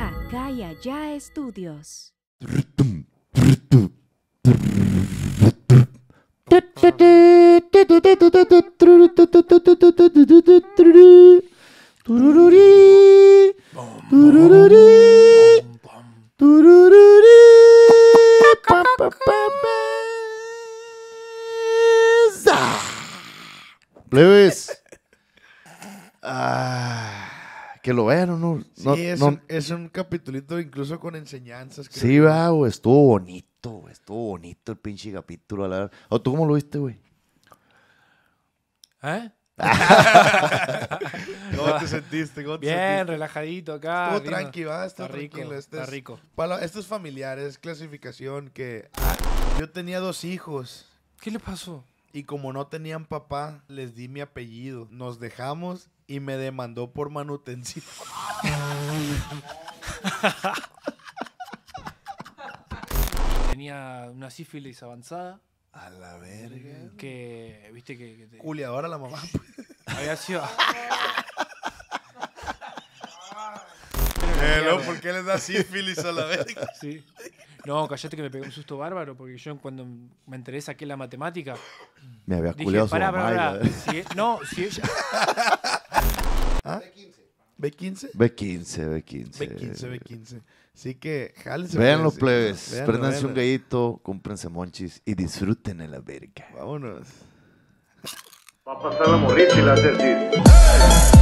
Acá y allá estudios. un capitulito incluso con enseñanzas. Sí, va, güey, estuvo bonito, estuvo bonito el pinche capítulo. ¿O tú cómo lo viste, güey? ¿Eh? ¿Cómo te sentiste? Bien, relajadito acá. Estuvo tranqui, va, está rico, este es, Para estos familiares, clasificación que... Ah, yo tenía dos hijos. ¿Qué le pasó? Y como no tenían papá, les di mi apellido. Nos dejamos y me demandó por manutención. Tenía una sífilis avanzada. A la verga. Que, viste que. te... la mamá. Había sido. Eh, ¿Por qué le da sífilis a la verga? Sí. No, callate que me pegó un susto bárbaro porque yo cuando me enteré saqué la matemática. Me había culiado su e- no, si ella. B15 ¿Ah? b B15. B15, B15. B15, B15. Así que, jálese. Vean los plebes, véanlo, un gallito, cúmprense monchis y disfruten en la verga. Vámonos. Va a pasar la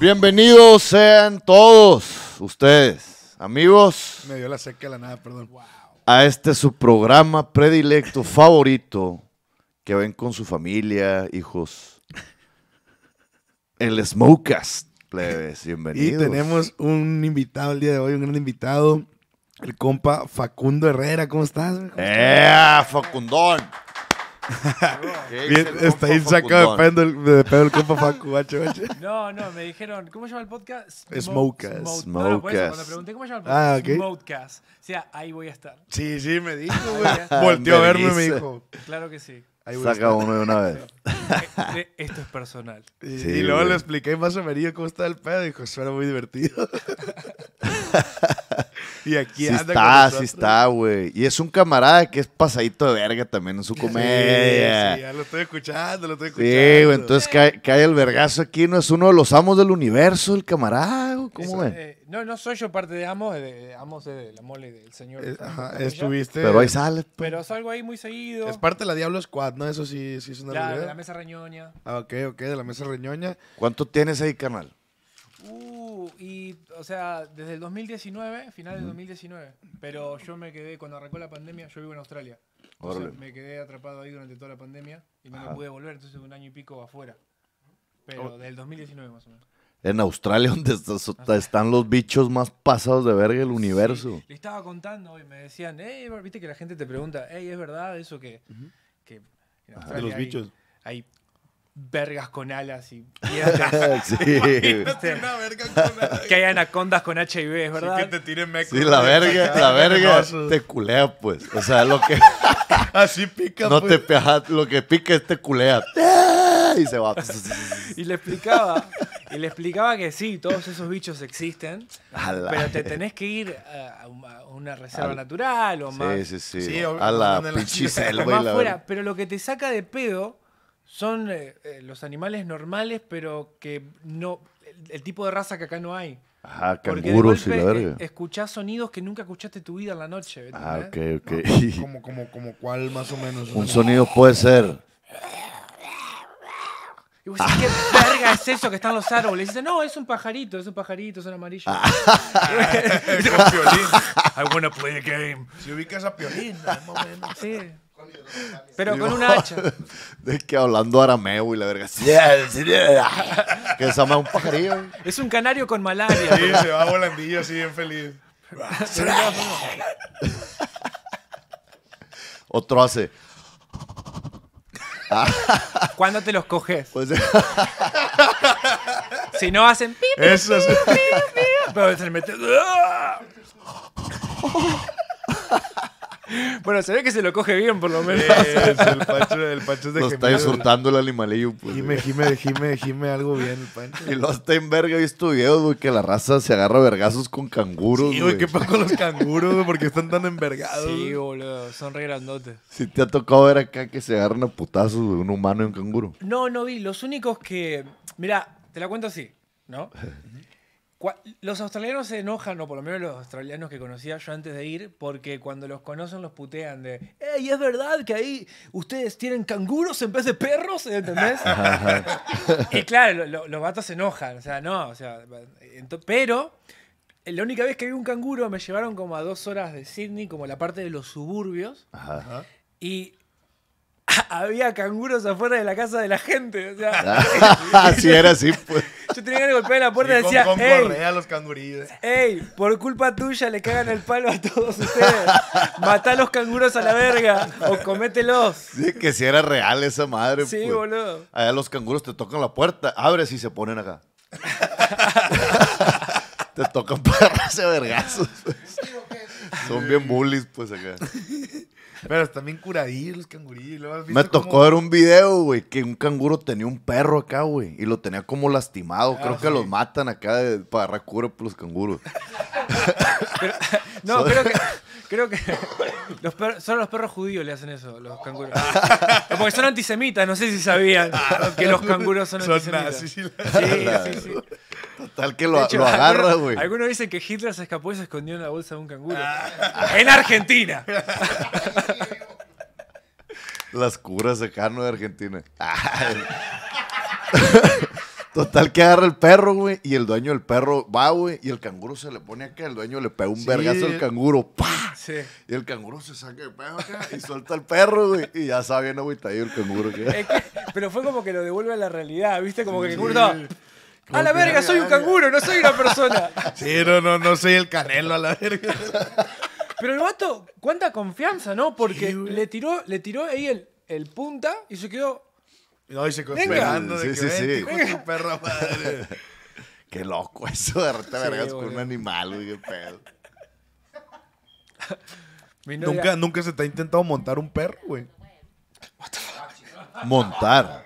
Bienvenidos sean todos ustedes, amigos. Me dio la seca la nada, perdón a este su programa predilecto, favorito, que ven con su familia, hijos. El Smokecast, plebes, bienvenidos. Y tenemos un invitado el día de hoy, un gran invitado, el compa Facundo Herrera. ¿Cómo estás? ¿Cómo ¡Eh, Facundón! está ahí sacado de pedo, el compa Facu, h No, no, me dijeron, ¿cómo se llama el podcast? Smokecast. No, cuando pregunté cómo se llama el ah, podcast, ah, okay. O sea, ahí voy a estar. Sí, sí, me dijo, güey. Volteó a verme y me dijo. Claro que sí. Saca uno de una vez. Eh, eh, esto es personal. Y, sí, luego le expliqué más o menos cómo está el pedo. Dijo, suena muy divertido. y aquí sí anda está, sí está, güey. Y es un camarada que es pasadito de verga también en su comedia. Sí, ya lo estoy escuchando, lo estoy escuchando. Sí, güey, entonces cae, cae, el vergazo aquí. No es uno de los amos del universo, el camarada. ¿Cómo ven? Eh, no, no soy yo parte de Amos, de, Amos es de la mole del señor. Eh, estuviste. Pero ahí sale. Pues. Pero salgo ahí muy seguido. Es parte de la Diablo Squad, ¿no? Eso sí, es una Ya, de la mesa reñoña. Ah, ok, ok, de la mesa reñoña. ¿Cuánto tienes ahí, canal? Uh, y, o sea, desde el 2019, final del 2019. Pero yo me quedé, cuando arrancó la pandemia, yo vivo en Australia. me quedé atrapado ahí durante toda la pandemia y no me pude volver, entonces un año y pico afuera. Pero del 2019 más o menos. En Australia, donde están los bichos más pasados de verga del universo. le estaba contando y me decían, hey, viste que la gente te pregunta, eh ¿es verdad eso que, que en Australia los hay, bichos. hay vergas con alas y piedras. sí. una verga con alas. Que hay anacondas con HIV, es verdad. Sí, que te tiren Sí, la verga, la verga te culea, pues. O sea, lo que... Así pica, No te pejas, pues. lo que pica es te culea. y le explicaba, y le explicaba que sí, todos esos bichos existen, pero te tenés que ir a una reserva natural o más. Sí, sí, sí. a la, Pero lo que te saca de pedo son eh, eh, los animales normales, pero que no. El, tipo de raza que acá no hay. Ajá, canguros y verga. Eh, escuchás sonidos que nunca escuchaste tu vida en la noche. Ah, ok, ok. como, como, como cuál más o menos. Un sonido puede ser. ¿qué ah. verga es eso que están los árboles? Y dice, no, es un pajarito, es un pajarito, ah. es un amarillo. Con Piolín. I wanna play a game. Si ubicas a Piolín, Sí. Pero con un hacha. De que hablando arameo y la verga. que se llama un pajarillo. Es un canario con malaria. Sí, se va volandillo así bien feliz. Otro hace. ¿Cuándo te los coges? Pues, si no hacen pipi. Eso es. pero se mete. ¡ah! Bueno, se ve que se lo coge bien, por lo menos. Es, el Pancho, el es de Lo está insultando el animalillo, pues. dime, dime dime algo bien el Pancho. Y lo está en verga, he visto videos, güey, que la raza se agarra vergazos con canguros, Sí, güey, qué pasa con los canguros, porque están tan envergados. Sí, boludo, son re grandotes. Si te ha tocado ver acá que se agarran a putazos, de un humano y un canguro. No, no vi. Los únicos que. Mira, te la cuento así, ¿no? Los australianos se enojan, o por lo menos los australianos que conocía yo antes de ir, porque cuando los conocen los putean de, ¡Ey, es verdad que ahí ustedes tienen canguros en vez de perros! ¿Entendés? y claro, los vatos se enojan, o sea, no, o sea, pero la única vez que vi un canguro me llevaron como a dos horas de Sydney, como la parte de los suburbios, Ajá. y había canguros afuera de la casa de la gente. O sea, así ah, era, así. Pues. Yo tenía que golpear la puerta y, decía, con, ¡Ey! los ¡Ey! Por culpa tuya le cagan el palo a todos ustedes. ¡Mata a los canguros a la verga o comételos. Sí, que si era real esa madre. Sí, pues. boludo. Allá los canguros te tocan la puerta, abres y se ponen acá. te tocan para hacer vergazos. Pues. Son bien bullies, pues acá. Pero están bien curadillos los canguríes. Me tocó ver un video, güey, que un canguro tenía un perro acá, güey, y lo tenía como lastimado. Ah, creo que los matan acá para agarrar cura por pues, los canguros. no, creo que. Creo que los solo los perros judíos le hacen eso, los canguros. Porque son antisemitas, no sé si sabían ah, que los canguros son, antisemitas. Sí, sí, sí. Total que lo, agarra, güey. Algunos, dicen que Hitler se escapó y se escondió en la bolsa de un canguro. Ah. ¡En Argentina! Las curas de Cano de Argentina. Total que agarra el perro, güey, y el dueño del perro va, güey, y el canguro se le pone acá, el dueño le pega un vergazo al canguro, ¡pa! Sí. Y el canguro se saca de acá y suelta al perro, güey, y ya no, güey, está ahí el canguro. pero fue como que lo devuelve a la realidad, ¿viste? Como que el canguro a la verga, soy un canguro, no soy una persona. Sí, no, no, no soy el canelo a la verga. Pero el vato, cuánta confianza, ¿no? Porque le tiró, le tiró ahí el, el punta y se quedó. No, y se quedó esperando sí, sí, sí. perra madre. Qué loco eso de vergas con un animal, güey, qué pedo. ¿Nunca, nunca se te ha intentado montar un perro, güey. Montar.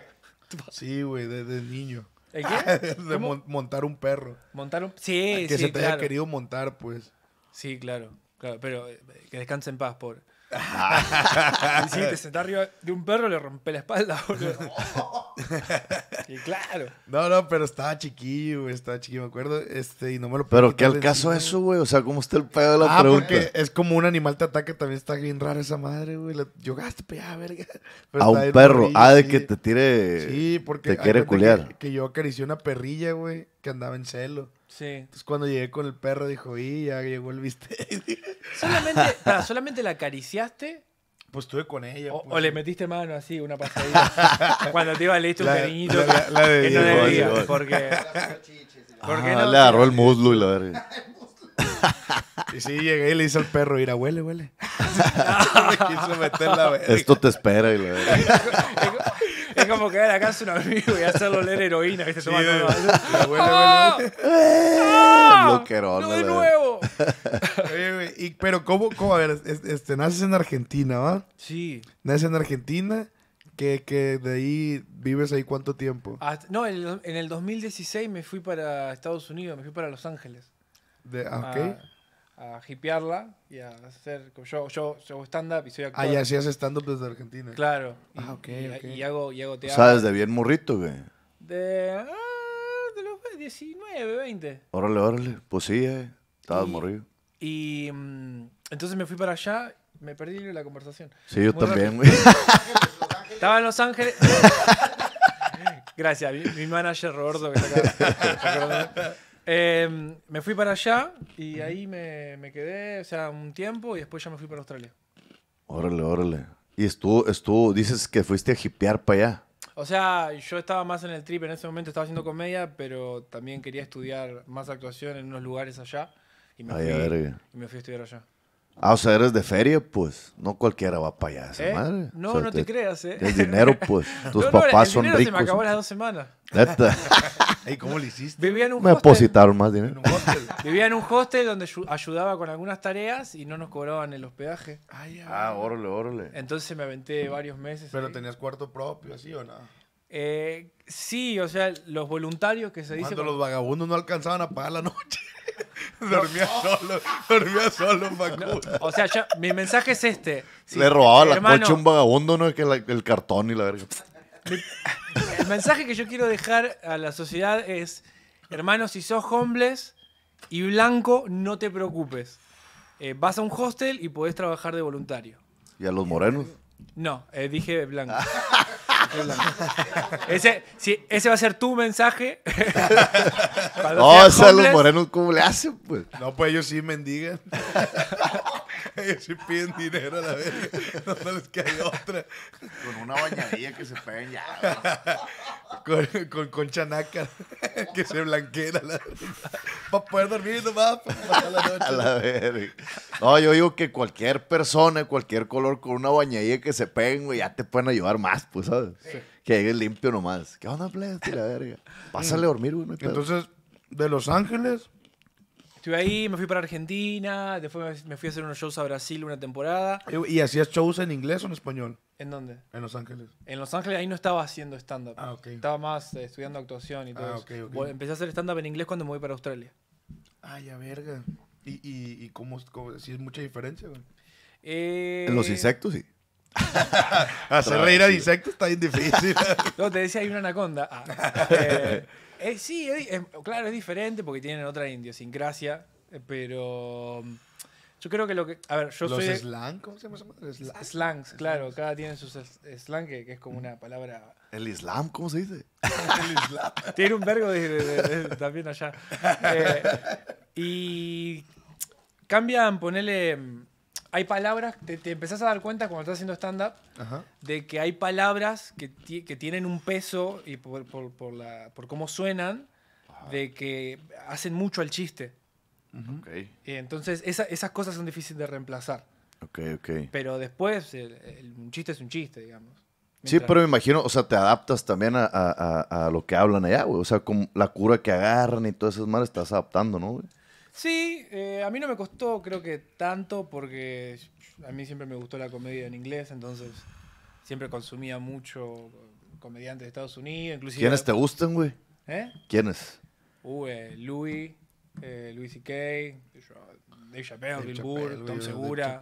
Sí, güey, desde niño. qué? de montar un perro. Montar un Sí, que se te haya querido montar, pues. Sí, claro, claro. Pero eh, que descansen en paz, por... Ah. Y si te sentás arriba de un perro, le rompe la espalda, y claro. No, no, pero estaba chiquillo, Estaba chiquillo, me acuerdo. Este, y no me lo Pero que al caso es eso, güey. O sea, ¿cómo está el pedo de la ah, pregunta? Porque es como un animal te ataque también está bien rara esa madre, güey. yo gasto ah, este verga. a un perro, ah, de que te tire. Sí, porque. Te quiere culear. Que, que yo acaricié una perrilla, güey, que andaba en celo. Sí. Entonces cuando llegué con el perro dijo, y ya llegó el Solamente, solamente la acariciaste. Pues estuve con ella. O, pues. le metiste mano así, una pasadita. cuando te iba a leer un cariñito no Porque, porque le agarró el ah, muslo y la verga. Y sí, llegué y le hice al perro, mira, huele, huele. meter la Esto te espera y la verga como que era casa un amigo y hacerlo leer heroína, ¿viste? Toma, toma. Ah, ah, ah, ¡No, de nuevo! Oye, güey. pero ¿cómo, cómo? A ver, este, naces en Argentina, ¿va? Sí. Naces en Argentina, que, que de ahí vives ahí cuánto tiempo? no, en el, 2016 me fui para Estados Unidos, me fui para Los Ángeles. De, ok a hipearla y a hacer. Yo, yo, yo hago stand-up y soy actor. Ah, ya hacías stand-up desde Argentina. Claro. Ah, y, ah, ok, y, hago, y hago teatro. sabes bien morrito güey. De, ah, de los 19, 20. Órale, órale. Pues sí, eh. Estabas morrido. Y mm, entonces me fui para allá, me perdí la conversación. Sí, yo también, güey. Estaba en Los Ángeles. Gracias, mi, manager Roberto que acá. Eh, me fui para allá y ahí me, me, quedé, o sea, un tiempo y después ya me fui para Australia. Órale, órale. Y estuvo, estuvo, dices que fuiste a hipear para allá. O sea, yo estaba más en el trip en ese momento, estaba haciendo comedia, pero también quería estudiar más actuación en unos lugares allá. Y me, y me fui a estudiar allá. Ah, o sea, eres de feria, pues. No cualquiera va para allá, ¿Eh? No, no te, creas, ¿eh? El dinero, pues. Tus papás el son dinero ricos. Se me acabó las dos semanas. cómo lo hiciste? me depositaron más dinero. En Vivía en un hostel donde ayudaba con algunas tareas y no nos cobraban el hospedaje. ah, órale, órale. Entonces me aventé varios meses. ¿Pero tenías cuarto propio, así o no? Eh, sí, o sea, los voluntarios que se dicen. Cuando los vagabundos no alcanzaban a pagar la noche. dormía solo, dormía solo, O sea, mi mensaje es este. Le robaba la coche a un vagabundo, ¿no? Que el cartón y la verga. El mensaje que yo quiero dejar a la sociedad es, hermanos, si sos homeless y blanco, no te preocupes. Eh, vas a un hostel y podés trabajar de voluntario. Y a los morenos. No, eh, dije blanco. ese, ese va a ser tu mensaje. no, o oh, sea, los morenos, ¿cómo le hacen, pues? No, pues ellos sí mendigan. Ellos sí piden dinero a la vez. No, sabes que hay otra. Con una bañadilla que se peguen ya. Con, con, con, chanaca que se blanquea la... para poder dormir nomás para la noche. A la verga. No, yo digo que cualquier persona, cualquier color con una bañadilla que se peguen, güey, ya te pueden ayudar más, pues, ¿sabes? Que llegues limpio nomás. ¿Qué onda, plebe? la verga. Pásale a dormir, güey. Entonces, de Los Ángeles Estuve ahí, me fui para Argentina, después me fui a hacer unos shows a Brasil una temporada. Eh, ¿Y hacías shows en inglés o en español? ¿En dónde? En Los Ángeles. En Los Ángeles ahí no estaba haciendo stand-up. Ah, ok. Estaba más eh, estudiando actuación y todo ah, Empecé a hacer stand-up en inglés cuando me voy para Australia. Ay, ah, a verga. ¿Y, y, cómo, si es mucha diferencia? Eh... En los insectos, sí. Hacer reír a ah, insectos está bien difícil. no, te decía, hay una anaconda. Ah. Eh, sí, em, claro, es diferente porque tienen otra idiosincrasia, eh, pero mm, yo creo que lo que... A ver, yo ¿Los slang? ¿Cómo se llama? Slangs, claro. Cada tiene su slang, que, es como una palabra... ¿El Islam? ¿Cómo se dice? Tiene un vergo también allá. Eh, y cambian, ponele mm, hay palabras, te, te, empezás a dar cuenta cuando estás haciendo stand-up de que hay palabras que, tienen un peso y por, por, por, la, por cómo suenan, de que hacen mucho al chiste. y entonces esas cosas son difíciles de reemplazar. Ok, ok. Pero después el, un chiste es un chiste, digamos. Sí, pero me imagino, o sea, te adaptas también a, lo que hablan allá, güey. O sea, con la cura que agarran y todas esas malas, estás adaptando, ¿no, Sí, eh, a mí no me costó, creo que tanto, porque a mí siempre me gustó la comedia en inglés, entonces siempre consumía mucho comediantes de Estados Unidos, inclusive. ¿Quiénes te gustan, güey? ¿Eh? ¿Quiénes? Uh, eh, Louis, eh, Louis C.K., Dave Chappelle, Bill Burr, Tom Segura,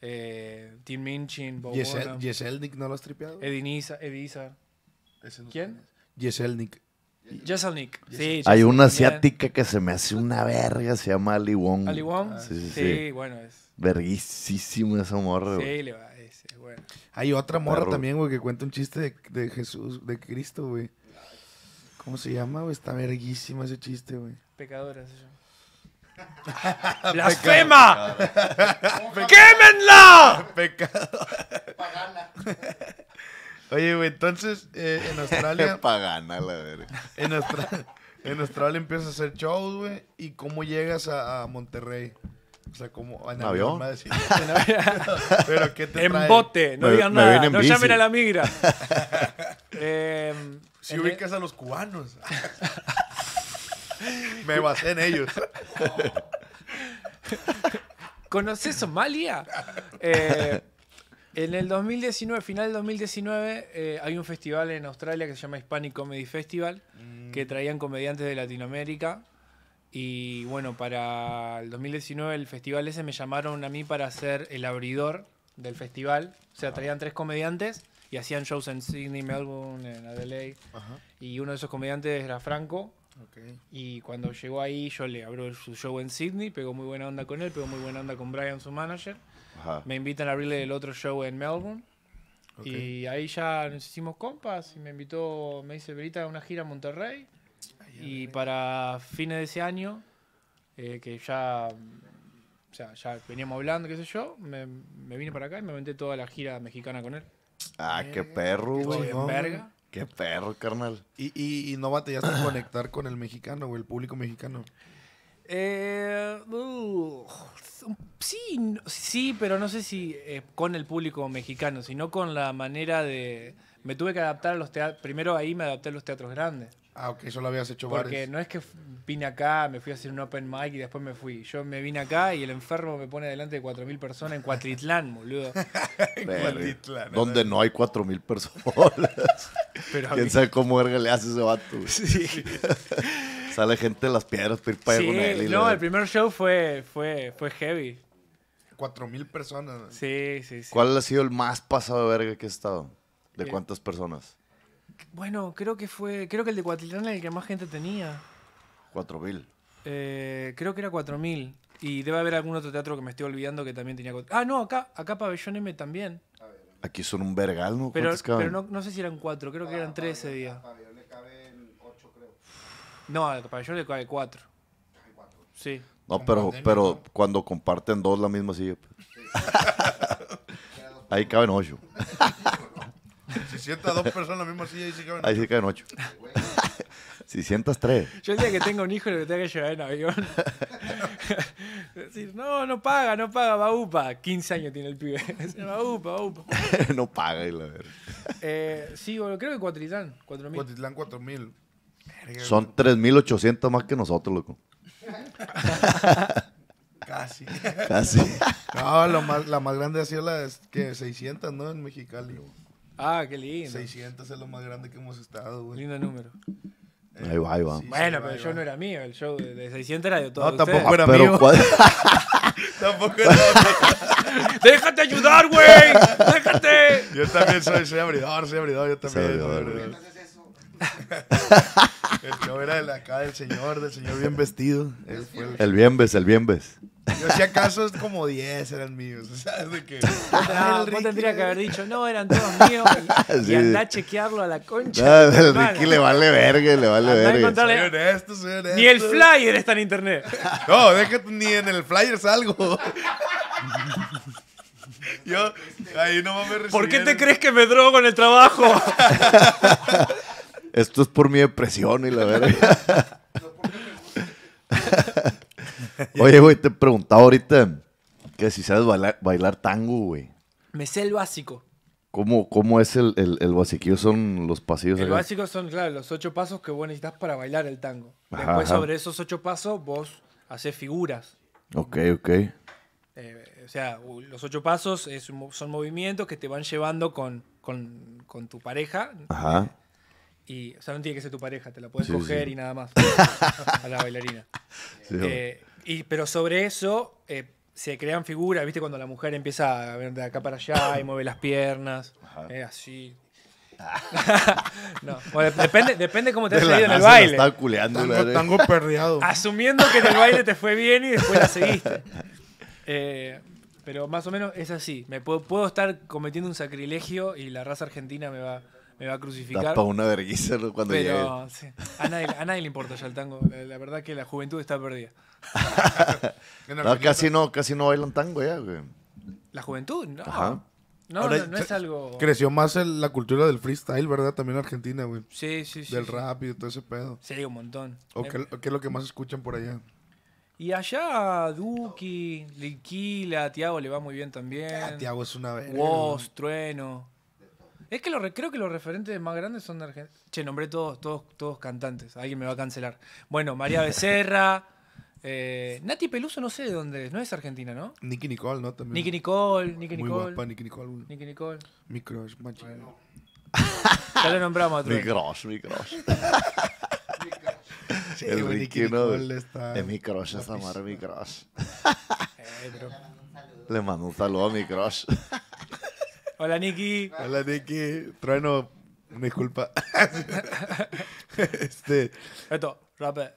eh, Tim Minchin, Bob Yeselnik, ¿no lo has tripeado? Eddie ¿Quién? Yeselnik. Jesselnik. Sí, Hay una asiática que se me hace una verga, se llama Ali Wong. Ali Wong. Ah, sí, bueno, es. Verguísima esa morra, güey. Sí, le va. Es, bueno. Hay otra morra también, güey, que cuenta un chiste de, de Jesús, de Cristo, güey. ¿Cómo se llama, güey? Está verguísima ese chiste, güey. Pecadora, eso. ¡Blasfema! ¡Quémenla! Pecado. Pagana. Oye, güey, entonces eh, en Australia. Pagana, la verga. En, Australia empiezas a hacer shows, güey. ¿Y cómo llegas a, Monterrey? O sea, ¿cómo? en avión. en avión. Pero ¿qué te En bote, no digan nada. No llamen a la migra. Em, si ubicas a los cubanos. me basé en ellos. ¿Conoces Somalia? Eh, en el 2019, final del 2019, eh, hay un festival en Australia que se llama Hispanic Comedy Festival, mm. que traían comediantes de Latinoamérica. Y bueno, para el 2019 el festival ese me llamaron a mí para ser el abridor del festival. O sea, ah. traían tres comediantes y hacían shows en Sydney, Melbourne, en Adelaide. Y uno de esos comediantes era Franco. Y cuando llegó ahí yo le abro su show en Sydney, pegó muy buena onda con él, pegó muy buena onda con Brian, su manager me invitan a abrirle el otro show en Melbourne. Y ahí ya nos hicimos compas y me invitó, me dice Verita una gira a Monterrey. Y para fines de ese año, eh, que ya, o sea, ya veníamos hablando, qué sé yo, me, vine para acá y me inventé toda la gira mexicana con él. Ah, qué perro, güey. Qué perro, carnal. Y, y, y no batallaste a conectar con el mexicano, o el público mexicano. Eh, uh, sí, sí, pero no sé si eh, con el público mexicano, sino con la manera de... Me tuve que adaptar a los teatros... Primero ahí me adapté a los teatros grandes. Ah, ok, eso lo habías hecho Porque no es que vine acá, me fui a hacer un open mic y después me fui. Yo me vine acá y el enfermo me pone delante de 4.000 personas en Cuatritlán, boludo. en Cuatritlán. Donde no hay 4.000 personas. Pero ¿Quién sabe cómo verga le hace ese vato? Sí. Sale gente de las piedras sí, no, el primer show fue, fue, fue heavy. Cuatro mil personas. Sí, sí, sí. ¿Cuál ha sido el más pasado de verga que he estado? ¿De eh, cuántas personas? Bueno, creo que fue. Creo que el de Cuatlán era el que más gente tenía. ¿Cuatro mil? Eh, creo que era cuatro mil. Y debe haber algún otro teatro que me estoy olvidando que también tenía. Ah, no, acá, acá Pabellón M también. Aquí son un vergal, ¿no? Pero, no, sé si eran cuatro, creo que eran tres ese día. No, para yo le cabe cuatro. Sí. No, pero, pero cuando comparten dos la misma silla. Pues. Ahí caben ocho. Si sientas dos personas en la misma silla, ahí sí caben. Ahí sí caben ocho. Si sientas tres. Yo el día que tengo un hijo lo tengo que llevar en avión. Decir, no, no paga, no paga, va upa. 15 años tiene el pibe. Va upa, va upa. no paga, y la verdad. Eh, sí, bueno, creo que Cuatritlán, 4.000. cuatro 4000. Son 3.800 más que nosotros, loco. Casi. Casi. no, más, la más grande ha sido la de que 600, ¿no? En Mexicali. Ah, qué lindo. 600 es lo más grande que hemos estado, güey. Lindo número. Eh, ahí va, ahí va. bueno, pero el show no era mío, el show de, 600 era de todos. No, tampoco era pero mío. tampoco era ¡Déjate ayudar, güey! ¡Déjate! Yo también soy, soy abridor, soy abridor, yo también. Soy abridor. Soy abridor el show era de acá del señor, del señor bien vestido. el... el bienves, el bienves. Yo si acaso es como 10 eran míos, ¿sabes de No, vos ah, tendría que haber dicho, no, eran todos míos y, andá a chequearlo a la concha. el Ricky le vale verga, le vale verga. Ni el flyer está en internet. No, que ni en el flyer salgo. Yo, ahí no me ¿Por qué te crees que me drogo en el trabajo? Esto es por mi depresión y la verdad. Oye, güey, te preguntado ahorita que si sabes bailar, tango, güey. Me sé el básico. ¿Cómo, cómo es el, el, el ¿Son los pasillos? El básico son, claro, los ocho pasos que vos necesitas para bailar el tango. Después, sobre esos ocho pasos, vos haces figuras. Ok, ok. Eh, o sea, los ocho pasos son movimientos que te van llevando con, con tu pareja. Ajá. Y, o sea, no tiene que ser tu pareja, te la puedes coger y nada más a la bailarina. Eh, y, pero sobre eso eh, se crean figuras, ¿viste? Cuando la mujer empieza a ver de acá para allá y mueve las piernas, eh, así. Ah. no, depende, depende cómo te has seguido en el baile. Está culeando tango, tango perreado. Asumiendo que en el baile te fue bien y después la seguiste. Eh, pero más o menos es así. Me puedo, puedo estar cometiendo un sacrilegio y la raza argentina me va, me va a crucificar. una vergüenza cuando pero, A, nadie, le importa ya el tango. La, verdad que la juventud está perdida. casi, no, casi no bailan tango ya, güey. ¿La juventud? No. No, no, es algo. Creció más la cultura del freestyle, ¿verdad? También en Argentina, güey. Sí, sí, sí. Del rap y todo ese pedo. Sí, un montón. ¿O eh, qué, es lo que más escuchan por allá? Y allá, Duki, Liquila, Tiago le va muy bien también. Ah, Tiago es una vez. Wos, Trueno. Es que lo, creo que los referentes más grandes son de Argentina. Che, nombré todos, todos, todos cantantes. Alguien me va a cancelar. Bueno, María Becerra. eh, Nati Peluso no sé de dónde es, no es argentina, ¿no? Nicky Nicole, ¿no? También. Nicky Nicole, Nicky Muy guapa, Nicky Nicole. uno. Nicky Nicole. Micros, macho. Ya lo nombramos a Micros, Micros El Nicky está- Es Micros crush, amar Le mando un saludo a Micros Hola, Niki! Hola, Niki! Trueno, una disculpa. este. Esto,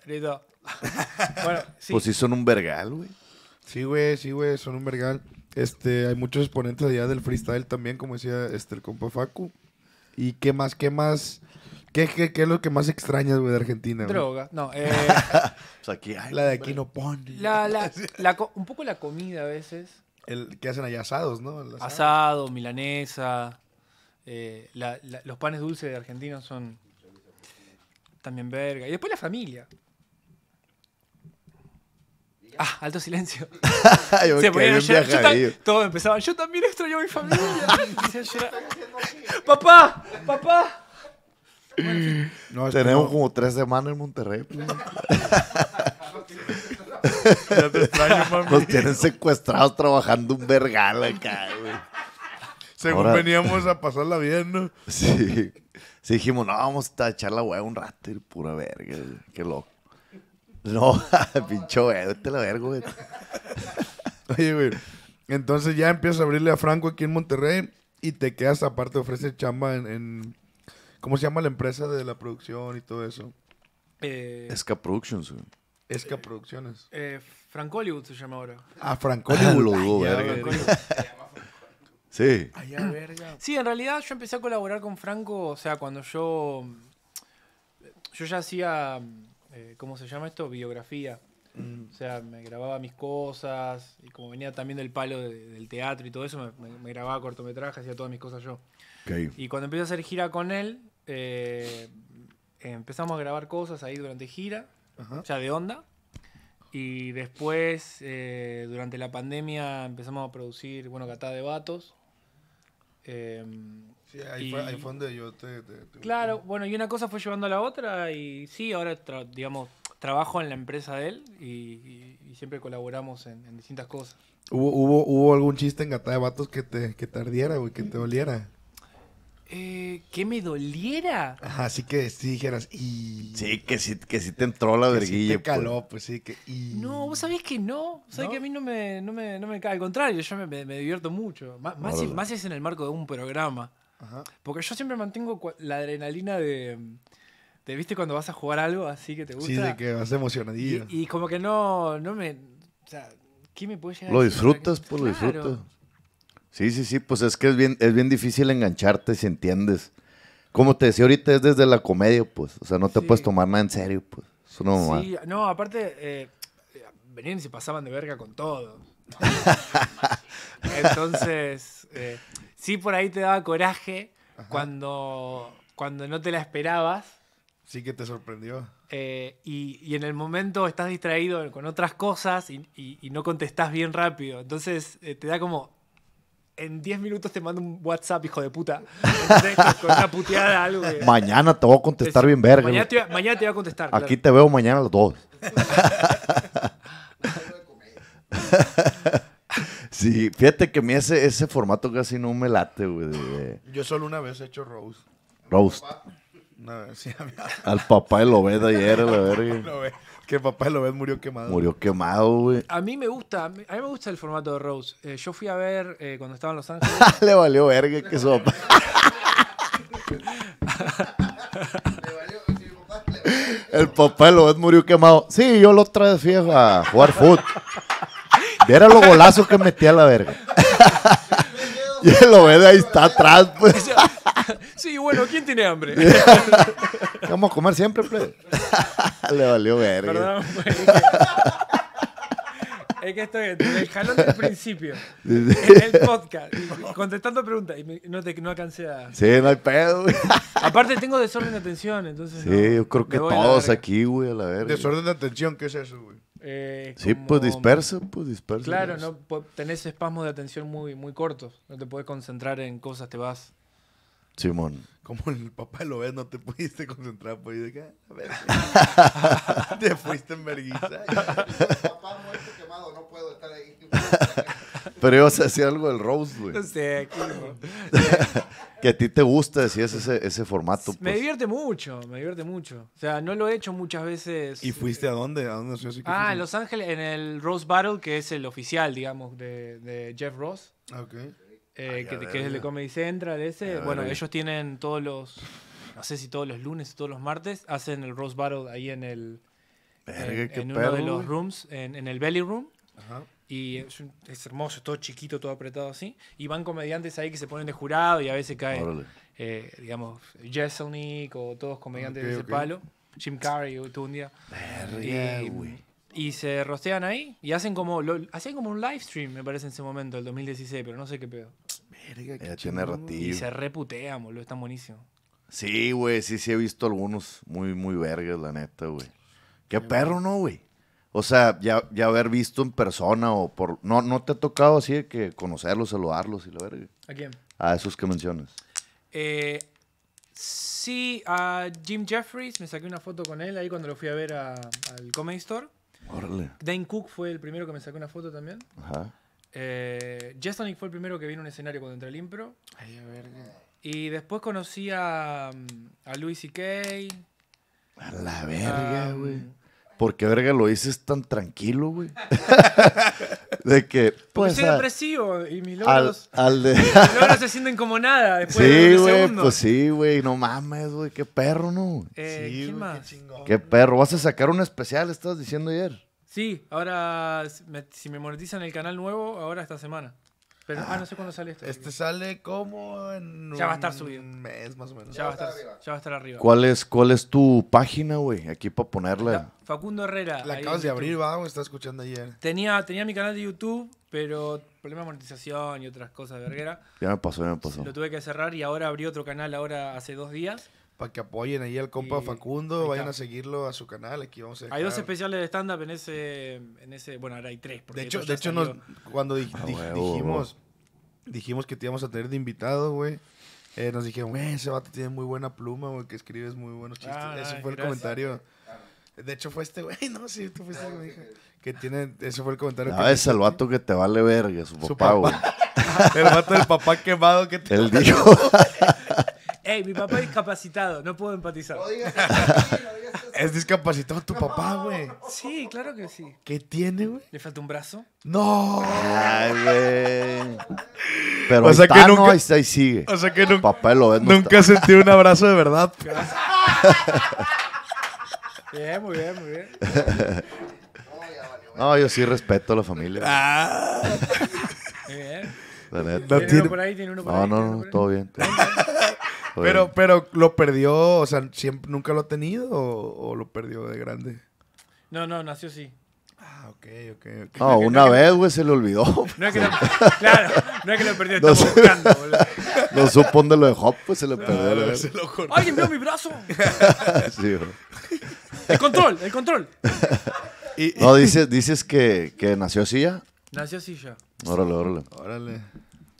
rito. Bueno, sí. Pues sí, son un vergal, güey. Sí, güey, sí, güey, son un vergal. Este, hay muchos exponentes allá del freestyle también, como decía este, el compa Facu. ¿Y qué más, qué más? ¿Qué, qué, es lo que más extrañas, güey, de Argentina? Droga. No, eh... sea, pues aquí, la de aquí no pone. La, la, un poco la comida a veces. El, que hacen ahí? asados, ¿no? Asado. milanesa. Eh, los panes dulces de argentinos son también verga. Y después la familia. Ah, alto silencio. se ponían yo, todos empezaban, yo también extraño a mi familia. papá, papá. Tenemos como tres semanas en Monterrey. Pues. Ya te Nos tienen secuestrados trabajando un vergal acá, güey. Según veníamos a pasarla bien, ¿no? Sí. Sí, dijimos, no, vamos a echar la hueá un rato pura verga, güey. qué loco. No, pincho, güey, vete la verga, güey. Oye, güey. Entonces ya empiezas a abrirle a Franco aquí en Monterrey y te quedas aparte, ofrece chamba en, ¿Cómo se llama la empresa de la producción y todo eso? Eh, Esca Productions, güey. Esca eh, Producciones. Eh, Frank Hollywood se llama ahora. Ah, Frank ah, Hollywood. sí. Sí, en realidad yo empecé a colaborar con Franco, o sea, cuando yo. Yo ya hacía. Eh, ¿Cómo se llama esto? Biografía. Mm. O sea, me grababa mis cosas y como venía también del palo del teatro y todo eso, me, grababa cortometrajes, hacía todas mis cosas yo. Y cuando empecé a hacer gira con él, empezamos a grabar cosas ahí durante gira o sea, de onda. Y después, eh, durante la pandemia, empezamos a producir, bueno, Gatá de Vatos. Em, sí, ahí, fue, donde yo te, Claro, bueno, y una cosa fue llevando a la otra y sí, ahora, digamos, trabajo en la empresa de él y, siempre colaboramos en, distintas cosas. ¿Hubo, hubo, hubo algún chiste en Gata de Vatos que te, que ardiera, güey, que te oliera? Eh, que me doliera. así que si dijeras, y. Sí, que sí, que te entró la verguilla. Pues. caló, pues, sí, que. No, vos sabés que no. O que a mí no me, cae. Al contrario, yo me, divierto mucho. Más, más, si, es en el marco de un programa. Porque yo siempre mantengo la adrenalina de. ¿Te viste cuando vas a jugar algo así que te gusta? Sí, de que vas emocionadillo. Y, como que no, no me. O sea, ¿qué me puede llegar Lo disfrutas, pues lo disfrutas. Sí, sí, sí, pues es que es bien, es bien difícil engancharte si entiendes. Como te decía ahorita, es desde la comedia, pues. O sea, no te puedes tomar nada en serio, pues. Eso no, sí, no, aparte, eh, venían y se pasaban de verga con todo. Entonces, eh, sí, por ahí te daba coraje cuando, cuando no te la esperabas. Sí que te sorprendió. Eh, y, en el momento estás distraído con otras cosas y, y no contestás bien rápido. Entonces te da como en 10 minutos te mando un WhatsApp, hijo de puta. con una puteada, algo. Mañana te voy a contestar bien verga. Mañana te, voy a contestar. Aquí te veo mañana a las dos. sí, fíjate que a mí ese, formato casi no me late, güey. Yo solo una vez he hecho roast. Roast. Una vez, sí, Al papá de Lobeda ayer, la verga. que el papá de Lobet murió quemado. Murió quemado, güey. A mí me gusta, a mí me gusta el formato de Rose. Eh, yo fui a ver eh, cuando estaba en Los Ángeles. Le valió verga que su papá. el papá de Lobet murió quemado. Sí, yo lo otra vez fui a jugar foot. Viera los golazos que metía la verga. Y él lo ve de ahí, está atrás, pues. Sí, bueno, ¿quién tiene hambre? Vamos a comer siempre, pues. Le valió verga. Perdón, pues, Es que estoy en el jalón del principio. En el podcast. Contestando preguntas. Y no te no alcancé a. Sí, no hay pedo, Aparte tengo desorden de atención, entonces. Sí, yo creo que todos aquí, güey, a la verga. Desorden de atención, ¿qué es eso, güey? Eh, sí, pues disperso, pues disperso. Claro, no, tenés espasmos de atención muy, muy cortos, no te puedes concentrar en cosas, te vas Simón. Como el papá lo ves, no te pudiste concentrar, pues de que, ah, a ver, te fuiste en vergüenza. papá muerto quemado, no puedo estar ahí. Pero ibas a decir algo del Rose, güey. No sé, aquí que a ti te gusta, decías ese, ese formato. Me pues. divierte mucho, me divierte mucho. O sea, no lo he hecho muchas veces. ¿Y fuiste a dónde? ¿A dónde Ah, en Los Ángeles, en el Rose Battle, que es el oficial, digamos, de, de Jeff Ross. Ah, ok. Eh, que, que, es el de Comedy Central, ese. bueno, ellos tienen todos los, no sé si todos los lunes todos los martes, hacen el Rose Battle ahí en el, en, uno de los rooms, en, el Belly Room. Ajá. Y es, hermoso, todo chiquito, todo apretado así. Y van comediantes ahí que se ponen de jurado y a veces caen, eh, digamos, Jesselnik o todos comediantes de ese palo. Jim Carrey tuvo un día. y, se rostean ahí y hacen como, lo, hacen como un live stream, me parece, en ese momento, el 2016, pero no sé qué pedo. Eh, y se reputea, boludo, está buenísimo. Sí, güey, sí, sí he visto algunos muy, muy vergas, la neta, güey. Qué perro, ¿no, güey? O sea, ya, haber visto en persona o por... No, ¿No te ha tocado así que conocerlos, saludarlos y la verga? ¿A quién? A esos que mencionas. Eh, sí, a Jim Jeffries, me saqué una foto con él ahí cuando lo fui a ver al Comedy Store. Órale. Dane Cook fue el primero que me sacó una foto también. Ajá. Eh, Justin fue el primero que vino a un escenario cuando entré al impro. Ay, a ver. Y después conocí a, mm, a y Kay A la verga, güey. Porque, verga lo dices tan tranquilo, güey? de que. Pues, soy depresivo y mi logros. Al, de... se sienten como nada después sí, güey, pues sí, güey. No mames, güey. Qué perro, ¿no? Eh, sí, ¿quién Qué, qué perro. Vas a sacar un especial, estabas diciendo ayer. Sí, ahora si me monetizan el canal nuevo, ahora esta semana. Pero ah, no sé cuándo sale esto. Este sale como en ya va a estar subido. un mes más o menos. Ya, va, a estar, arriba. ya va a estar arriba. ¿Cuál es, es tu página, güey? Aquí para ponerla. Facundo Herrera. La acabas de abrir, vamos, está escuchando ayer. Tenía, tenía mi canal de YouTube, pero problema de monetización y otras cosas de verguera. Ya me pasó, ya me pasó. Lo tuve que cerrar y ahora abrí otro canal ahora hace dos días para que apoyen ahí al compa Facundo, vayan a seguirlo a su canal, aquí vamos a Hay dos especiales de stand-up en ese, en ese, bueno, ahora hay tres. De hecho, de hecho nos, cuando ah, dijimos, dijimos que te íbamos a tener de invitado, güey, eh, nos dijeron, güey, ese vato tiene muy buena pluma, güey, que escribes muy buenos chistes. ...eso ah, Ese fue el comentario. De hecho, fue este güey, no, sí, tú fuiste el que Que tiene, ese fue el comentario. No, ah, es el vato que te vale verga, su, papá, güey. el vato del papá quemado que te el dijo. Ey, mi papá es discapacitado, no puedo empatizar. Es discapacitado tu papá, güey. Sí, claro que sí. ¿Qué tiene, güey? ¿Le falta un brazo? No. Ay, güey. Pero o está, nunca, no, ahí, sigue. O sea que nunca, papá lo ves, nunca sentí un abrazo de verdad. bien, muy bien, muy bien. No, yo sí respeto a la familia. Ah. bien. ¿Tiene, uno por ahí? ¿Tiene uno por no, ahí? No, no, no, Todo bien. Pero, pero lo perdió, o sea, siempre, nunca lo ha tenido o, lo perdió de grande. No, no, nació sí. Ah, ok, ok, ok. No, una vez, güey, se le olvidó. No es que claro, no es que lo perdió, no buscando, boludo. No supo lo lo Hop, pues se le perdió. No, se ¡Alguien vio mi brazo! sí, bro. El control, el control. no, dices, dices que, que nació así ya. Nació así ya. Órale, órale. Órale.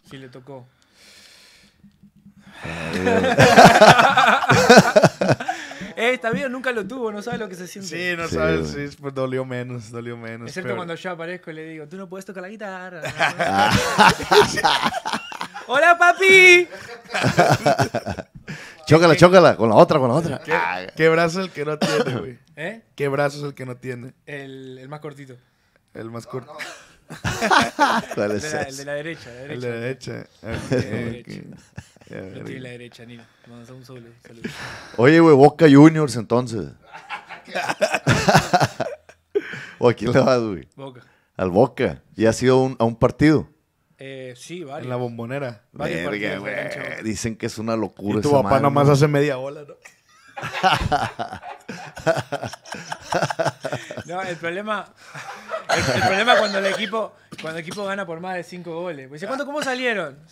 Sí, le tocó eh, está bien, nunca lo tuvo, no sabe lo que se siente. Sí, no sabe, sí, pues dolió menos, dolió menos. Excepto cuando yo aparezco y le digo, tú no puedes tocar la guitarra. ¡Hola, papi! chócala, chócala, con la otra, con la otra. ¿Qué, ah. brazo es el que no tiene, güey? ¿Eh? ¿Qué brazo es el que no tiene? El, más cortito. El más corto. ¿Cuál es? De la, el de la derecha. La derecha. El de la derecha la derecha, un solo. Oye, güey, Boca Juniors entonces. ¿O a quién le vas, güey? Boca. Al Boca. ¿Ya ha sido a un partido? Eh, sí, vale. En la bombonera. Verga, güey. Dicen que es una locura. Y tu papá nomás hace media ola, ¿no? No, el problema, el, problema cuando el equipo, cuando el equipo gana por más de 5 goles. Me pues, ¿cómo salieron?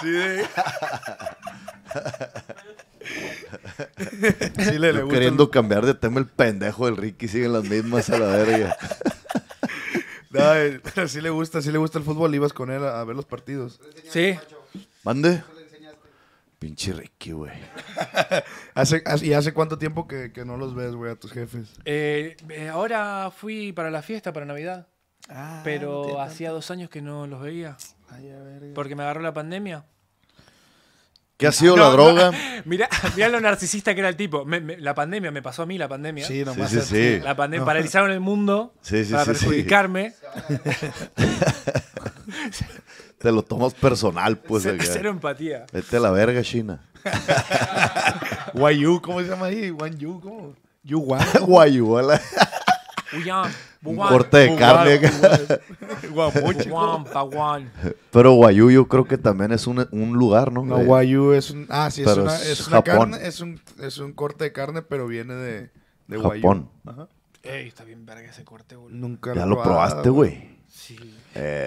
Sí. sí le, le queriendo cambiar de tema el pendejo del Ricky siguen las mismas a la verga. No, le gusta, si le gusta el fútbol, ibas con él a, a ver los partidos. Sí. ¿Mande? Pinche Ricky, güey. ¿Hace, y hace cuánto tiempo que, no los ves, güey, a tus jefes? Eh, eh, ahora fui para la fiesta, para Navidad. Ah, pero hacía dos años que no los veía. porque me agarró la pandemia. ¿Qué ha sido la droga? mira Mirá, lo narcisista que era el tipo. la pandemia, me pasó a mí la pandemia. Sí, sí, sí, La pandemia, paralizaron el mundo para perjudicarme. Te lo tomas personal, pues. Cero, empatía. Vete a la verga, China. Guayú, ¿cómo se llama ahí? Guayú, ¿cómo? Guayú, hola. Un corte de carne. Pero Guayú yo creo que también es un, un lugar, ¿no? No, Guayú es un... Ah, sí, es, una, es, una carne, es un, es un corte de carne, pero viene de, de Japón. Ey, está bien verga ese corte, boludo. Nunca ya lo, probaste, güey. Sí.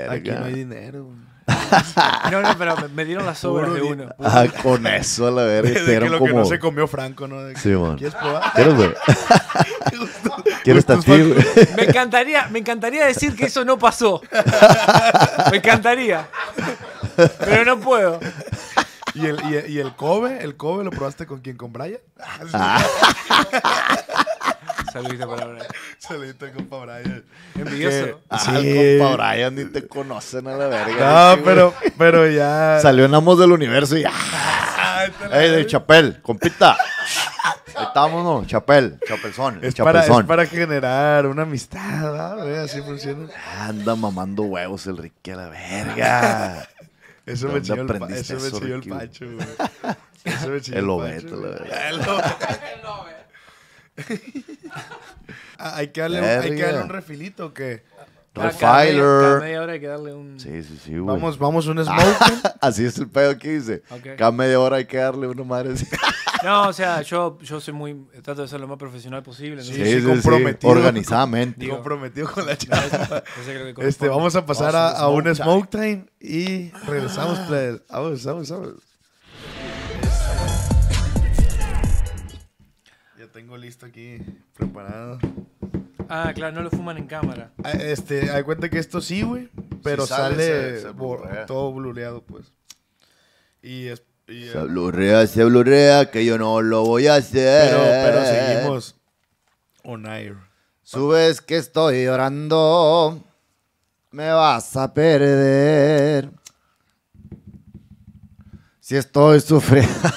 Aquí no hay dinero, güey. No, no, pero me, dieron las sobras de uno. Pues. Ah, con eso, a la verga. Pero que lo que no se comió Franco, ¿no? Sí, bueno. ¿Quieres probar? ¿Quieres, güey? ¿Quieres pues, pues, Me encantaría, me encantaría decir que eso no pasó. Me encantaría. Pero no puedo. ¿Y el, y Kobe? ¿El Kobe lo probaste con quién? ¿Con Brian? Ah. Saludito compa Brian. Envidioso. Ah, sí. compa Brian ni te conocen a la verga. No, pero, pero ya. Salió en Amos del Universo y ya. Ah, ¡Ey, de Chapel, compita! ¿no? Chapel, Chapelzón. Es, Chapelzón. Para, es para generar una amistad, Así funciona. Anda mamando huevos el a la verga. Eso me enseñó el, eso me el Pacho, güey. Eso me enseñó el Obeto, la verdad. El Obeto. Ah, hay que darle, un, que refilito que. Refiler. media hora hay que darle un. Vamos, vamos un smoke. así es el pedo que dice Cada media hora hay que darle uno madre no, o sea, yo, yo soy muy. Trato de ser lo más profesional posible. Sí, sí, sí, Organizadamente. comprometido con la este, vamos a pasar a, un smoke time. time y regresamos, pues. vamos, vamos, vamos. tengo listo aquí, preparado. Ah, claro, no lo fuman en cámara. Ah, este, hay cuenta que esto sí, güey, pero sale, todo blureado, pues. Y es... Se blurrea, se blurrea, que yo no lo voy a hacer. pero, pero seguimos on air. Subes que estoy llorando, me vas a perder. Si estoy sufriendo.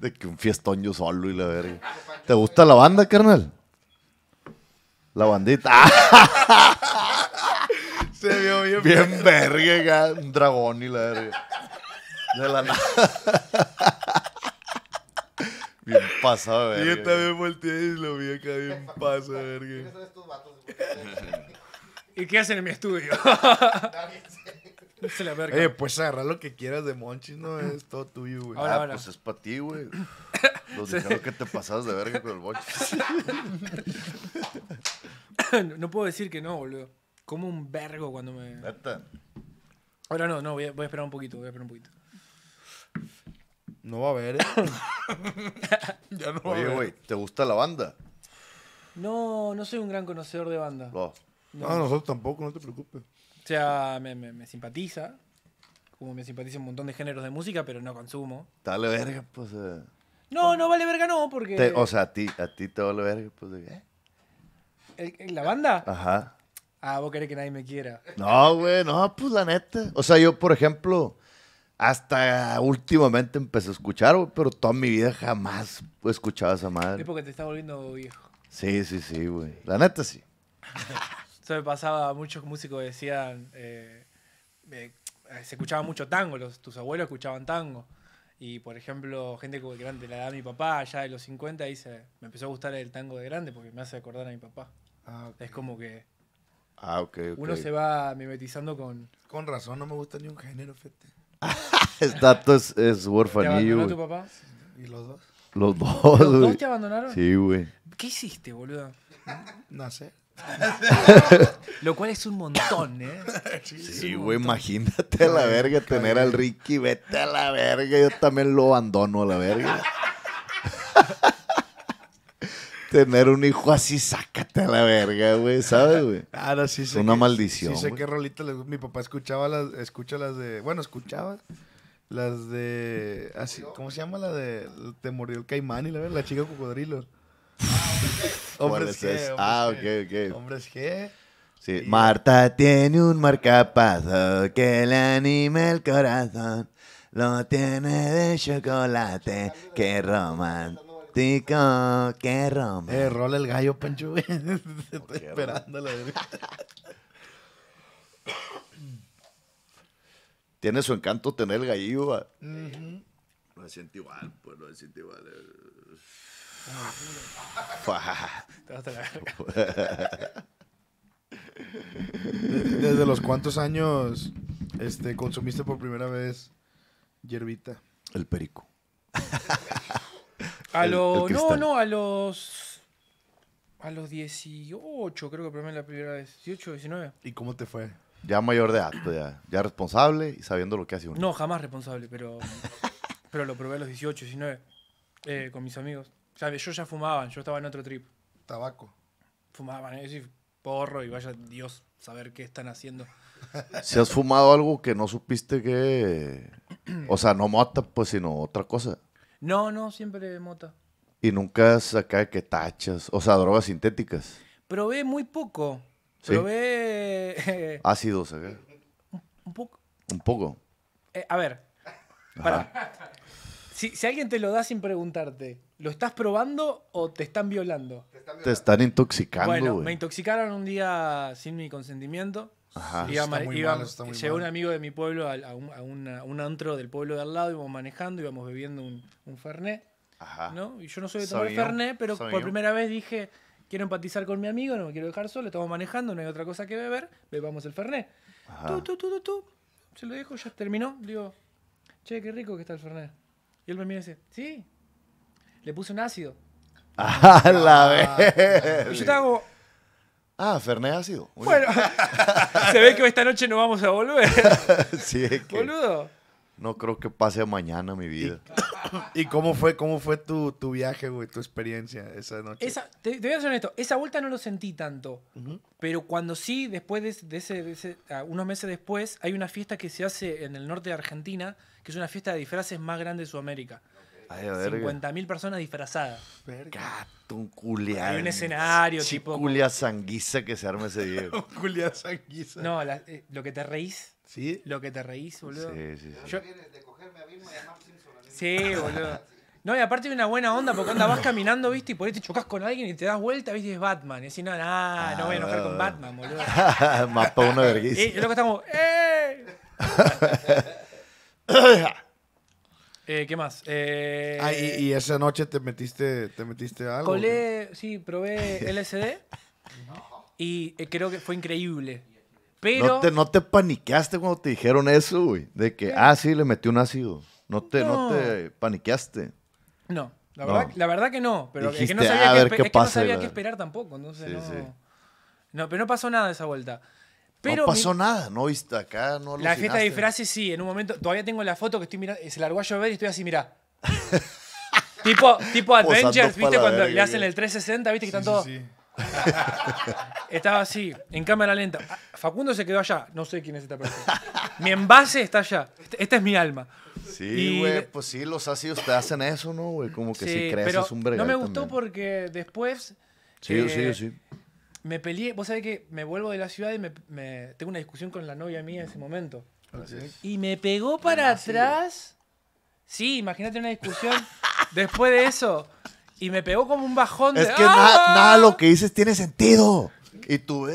De que un fiestón yo solo y la verga. ¿Te gusta la banda, carnal? La bandita. Se vio bien. Bien verga, un dragón y la verga. De la nada. bien pasado, verga. Yo también volteé y lo vi acá bien pasado, verga. ¿Y qué hacen en mi estudio? la verga. Eh, pues agarrar lo que quieras de Monchi ¿no? Es todo tuyo, güey. ah, pues es para ti, güey. Los dijeron que te pasabas de verga con el Monchi no, puedo decir que no, boludo. Como un vergo cuando me. Ahora no, no, voy a, esperar un poquito, voy a esperar un poquito. No va a haber, ¿eh? ya no va Oye, a haber. güey, ¿te gusta la banda? No, no soy un gran conocedor de banda. No, no, ah, nosotros tampoco, no te preocupes. O sea, me, me, simpatiza. Como me simpatiza un montón de géneros de música, pero no consumo. Dale verga, pues. Eh. No, no vale verga, no, porque. o sea, a ti, a ti te vale verga, pues. de- ¿eh? ¿En ¿La banda? Ajá. Ah, vos querés que nadie me quiera. No, güey, no, pues la neta. O sea, yo, por ejemplo, hasta últimamente empecé a escuchar, güey, pero toda mi vida jamás he escuchado a esa Es porque te está volviendo viejo. Sí, sí, sí, güey. La neta sí. Eso me pasaba, muchos músicos decían, eh, eh, se escuchaba mucho tango, tus abuelos escuchaban tango. Y por ejemplo, gente que grande, la edad de mi papá, allá de los 50, dice, me empezó a gustar el tango de grande porque me hace acordar a mi papá. Ah, es como que ah, uno se va mimetizando con... Con razón, no me gusta ni un género, fíjate. dato es, es y tu papá? ¿Y los dos? Los dos, ¿Los dos te abandonaron? Sí, güey. ¿Qué hiciste, boludo? No sé. Lo cual es un montón, ¿eh? Sí, güey, imagínate a la verga tener al Ricky, vete a la verga, yo también lo abandono a la verga. tener un hijo así, sácate a la verga, güey, ¿sabes, güey? Ahora sí sé. Una maldición. Sí sé qué rolita mi papá escuchaba las escucha las de, bueno, escuchaba las de así, ¿cómo se llama la de te murió el caimán y la la chica cocodrilo? hombres G. ah, ok, Hombres G. Sí. Marta tiene un marcapazo que le anima el corazón. Lo tiene de chocolate. Qué romántico, qué romántico. Eh, rola el gallo, Pancho. Estoy esperando Tiene su encanto tener el gallo. Mhm. Lo siento igual, pues lo siento igual. Eh. ¿Desde los cuántos años este, consumiste por primera vez hierbita? El perico. a los. No, no, a los. A los 18, creo que probé la primera vez. 18, 19. ¿Y cómo te fue? Ya mayor de edad, pues, ya, responsable y sabiendo lo que hace uno. No, jamás responsable, pero. pero lo probé a los 18, 19. Eh, con mis amigos yo ya fumaban, yo estaba en otro trip. Tabaco. Fumaban, es eh, decir, porro y vaya Dios saber qué están haciendo. Si has fumado algo que no supiste que... O sea, no mota, pues, sino otra cosa. No, no, siempre mota. Y nunca de que tachas, o sea, drogas sintéticas. Probé muy poco. ¿Sí? Probé... Ácidos ¿sabes? ¿eh? Un poco. Un poco. Eh, a ver, si, alguien te lo da sin preguntarte, ¿lo estás probando o te están violando? Te están, intoxicando. Bueno, me intoxicaron un día sin mi consentimiento. Ajá. Iba, iba, llegó un amigo de mi pueblo a, un, antro del pueblo de al lado, íbamos manejando, íbamos bebiendo un, un Fernet. Ajá. ¿no? Y yo no soy de tomar el Fernet, pero por primera vez dije, quiero empatizar con mi amigo, no me quiero dejar solo, estamos manejando, no hay otra cosa que beber, bebamos el Fernet. Tú, tú, tú, tú, Se lo dejo, ya terminó. Digo, che, qué rico que está el Fernet. Y él me mira y dice, sí, le puse un ácido. Ah, la vez. Yo estaba como, Ah, Fernet ácido. bueno, se ve que esta noche no vamos a volver. sí, es que Boludo. No creo que pase mañana mi vida. ¿Y cómo fue, cómo fue tu, viaje, güey, tu experiencia esa noche? te, voy a ser honesto, esa vuelta no lo sentí tanto, pero cuando sí, después de, ese, de ese unos meses después, hay una fiesta que se hace en el norte de Argentina, que es una fiesta de disfraces más grande de Sudamérica. 50.000 personas disfrazadas. un Hay un escenario, tipo. culia que se arma ese día. un culia No, eh, lo que te reís. ¿Sí? Lo que te reís, boludo. Sí, sí, sí. Yo... Sí, boludo. No, y aparte de una buena onda, porque andabas vas caminando, viste, y por ahí te chocas con alguien y te das vuelta, viste, es Batman. Y decís, no, no, no voy a enojar con Batman, boludo. Mapa uno yo Y que estamos, ¡eh! Eh, qué más? Eh, ah, y, esa noche te metiste, te metiste algo. Colé, sí, probé LSD y eh, creo que fue increíble. Pero... ¿No te, ¿No te paniqueaste cuando te dijeron eso, güey? De que, ah, sí, le metí un ácido. No te, no. te paniqueaste. No, la verdad, que no, pero es que no sabía, qué, esperar tampoco, no, pero no pasó nada esa vuelta. no pasó nada, no viste acá, no La fiesta de disfraces sí, en un momento, todavía tengo la foto que estoy mirando, se largó a llover y estoy así, mirá. tipo, tipo Avengers, ¿viste? Cuando le hacen el 360, ¿viste? Que están todos... Estaba así, en cámara lenta. Facundo se quedó allá, no sé quién es esta persona. mi envase está allá, este, esta es mi alma. Sí, güey, pues sí, los ácidos te hacen eso, ¿no, güey? Como que si creces un vergal No me gustó porque después. Sí, sí, sí. Me peleé, vos sabés que me vuelvo de la ciudad y me, tengo una discusión con la novia mía en ese momento. Y me pegó para atrás. Sí, imagínate una discusión después de eso. Y me pegó como un bajón de. Es que nada, ¡Ah! lo que dices tiene sentido. Y tú,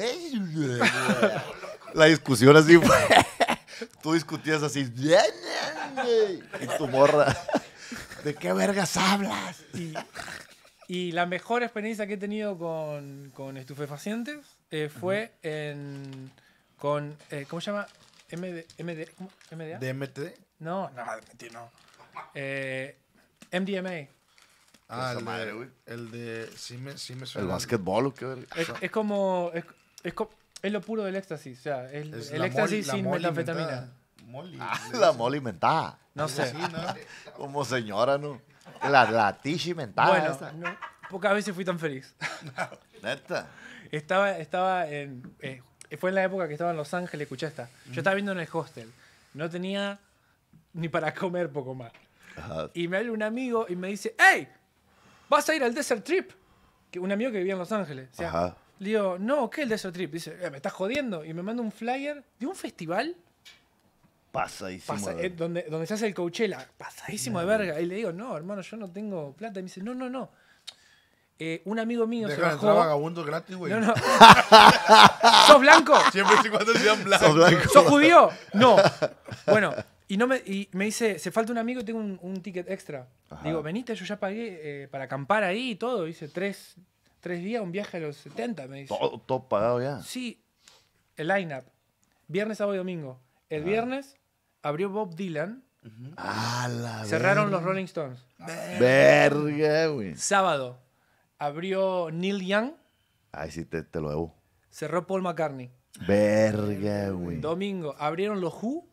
la discusión así fue. Tú discutías así, y tu morra, ¿de qué vergas hablas? Y, y la mejor experiencia que he tenido con, con estupefacientes eh, fue en, con, eh, ¿cómo se llama? MD, MD, ¿MDA? ¿DMT? No, no, no. Eh, MDMA. Ah, el, de, el de, sí me, sí me suena. ¿El básquetbol o es como es lo puro del éxtasis, o sea, el, éxtasis sin metanfetamina. la moli mentada. No sé. Como señora, ¿no? La, la tishi mentada. Bueno, pocas veces fui tan feliz. ¿Neta? Estaba, estaba en... Eh, fue en la época que estaba en Los Ángeles, escuché esta. Yo estaba viendo en el hostel. No tenía ni para comer poco más. Y me habla un amigo y me dice, ¡Hey! ¿Vas a ir al Desert Trip? Que, un amigo que vivía en Los Ángeles. O sea, Ajá. Le digo, no, ¿qué es el Desert Trip? Dice, eh, me estás jodiendo. Y me manda un flyer de un festival. Pasadísimo. Pasa, de... Eh, donde, se hace el Coachella. Pasadísimo de verga. Y le digo, no, hermano, yo no tengo plata. Y me dice, no, no, no. Eh, un amigo mío Deja se bajó. Dejar vagabundo gratis, güey. No, no. ¿Sos blanco? Siempre y cuando sean blancos. blanco? ¿Sos judío? No. Bueno, y, me, dice, se falta un amigo y tengo un, ticket extra. Digo, veniste, yo ya pagué para acampar ahí y todo. Dice, tres tres días, un viaje a los 70, me dice. Todo, pagado ya. Sí, el line-up. Viernes, sábado y domingo. El viernes abrió Bob Dylan. Cerraron los Rolling Stones. Verga, güey. Sábado abrió Neil Young. Ay, sí te, te, lo debo. Cerró Paul McCartney. Verga, güey. Domingo abrieron los Who.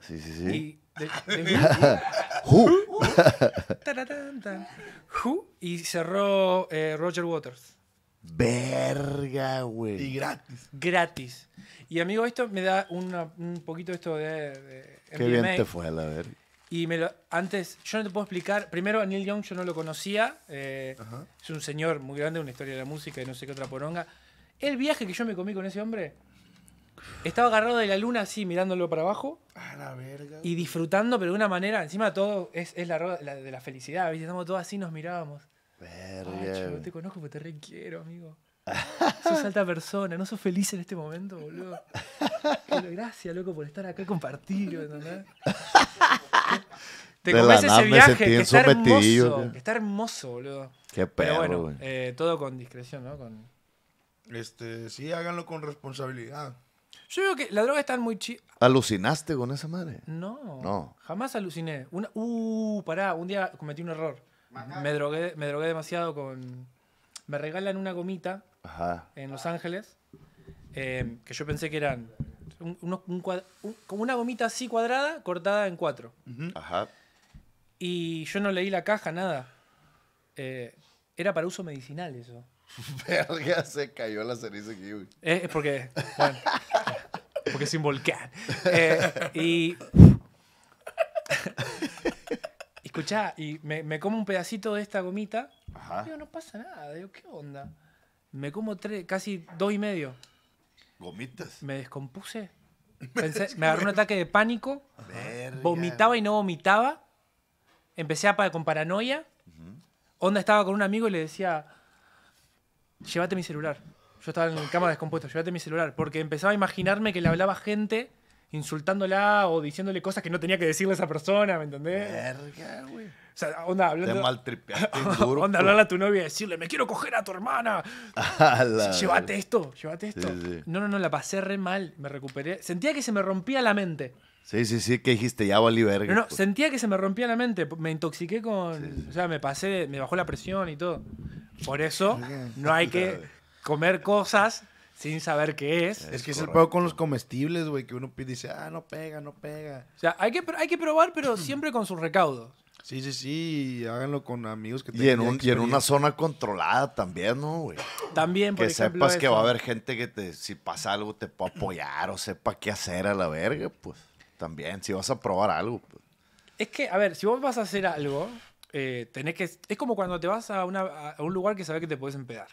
Sí, sí, sí. Y Y cerró eh, Roger Waters. Verga, güey. Y gratis. Gratis. Y amigo, esto me da un poquito esto de. Qué bien te fue, la verga. Y me lo, antes, yo no te puedo explicar. Primero, a Neil Young yo no lo conocía. Eh, es un señor muy grande, una historia de la música y no sé qué otra poronga. El viaje que yo me comí con ese hombre estaba agarrado de la luna así, mirándolo para abajo. A la verga. Y disfrutando, pero de una manera, encima todo es, la, la, de la felicidad, Estamos todos así, nos mirábamos. Verga. yo te conozco, pero te requiero, amigo. sos alta persona, no sos feliz en este momento, boludo. gracias, loco, por estar acá compartido, Te comes ese viaje que está hermoso, hermoso, boludo. Qué perro, Pero eh, todo con discreción, ¿no? Con... Este, sí, háganlo con responsabilidad. Yo digo que la droga está muy chida. ¿Alucinaste con esa madre? No. No. Jamás aluciné. Una, uh, pará, un día cometí un error. Me drogué, me drogué demasiado con. Me regalan una gomita en Los Ángeles em, que yo pensé que eran como una gomita así cuadrada cortada en cuatro. Ajá. Y yo no leí la caja, nada. Eh, era para uso medicinal eso. Verga, se cayó la ceniza aquí. Eh, es, porque. Bueno, porque es un volcán. Eh, y. Escuchá, y me, como un pedacito de esta gomita. Digo, no pasa nada. Digo, ¿qué onda? Me como tres, casi dos y medio. ¿Gomitas? Me descompuse. me agarró un ataque de pánico. Vomitaba y no vomitaba. Empecé a con paranoia. Onda estaba con un amigo y le decía, llévate mi celular. Yo estaba en cama descompuesto, llévate mi celular, porque empezaba a imaginarme que le hablaba gente insultándola o diciéndole cosas que no tenía que decirle a esa persona, ¿me entendés? Verga, güey. O sea, onda, hablando. Te duro. onda, hablarle a tu novia y decirle, me quiero coger a tu hermana. llévate esto, llévate esto. No, no, no, la pasé re mal. Me recuperé. Sentía que se me rompía la mente. Sí, sí, sí, que dijiste, ya valí verga. No, no, pues. sentía que se me rompía la mente. Me intoxiqué con. o sea, me pasé, me bajó la presión y todo. Por eso no hay que comer cosas sin saber qué es. Es, que es el peor con los comestibles, güey, que uno dice, ah, no pega, no pega. O sea, hay que, hay que probar, pero siempre con sus recaudos. Sí, sí, sí, háganlo con amigos que Y en, tengan y en una zona controlada también, ¿no, güey? También, por Que sepas que va a haber gente que te, si pasa algo te pueda apoyar o sepa qué hacer a la verga, pues también, si vas a probar algo. pues. Es que, a ver, si vos vas a hacer algo, eh, tenés que... Es como cuando te vas a, a un lugar que sabes que te puedes empedar.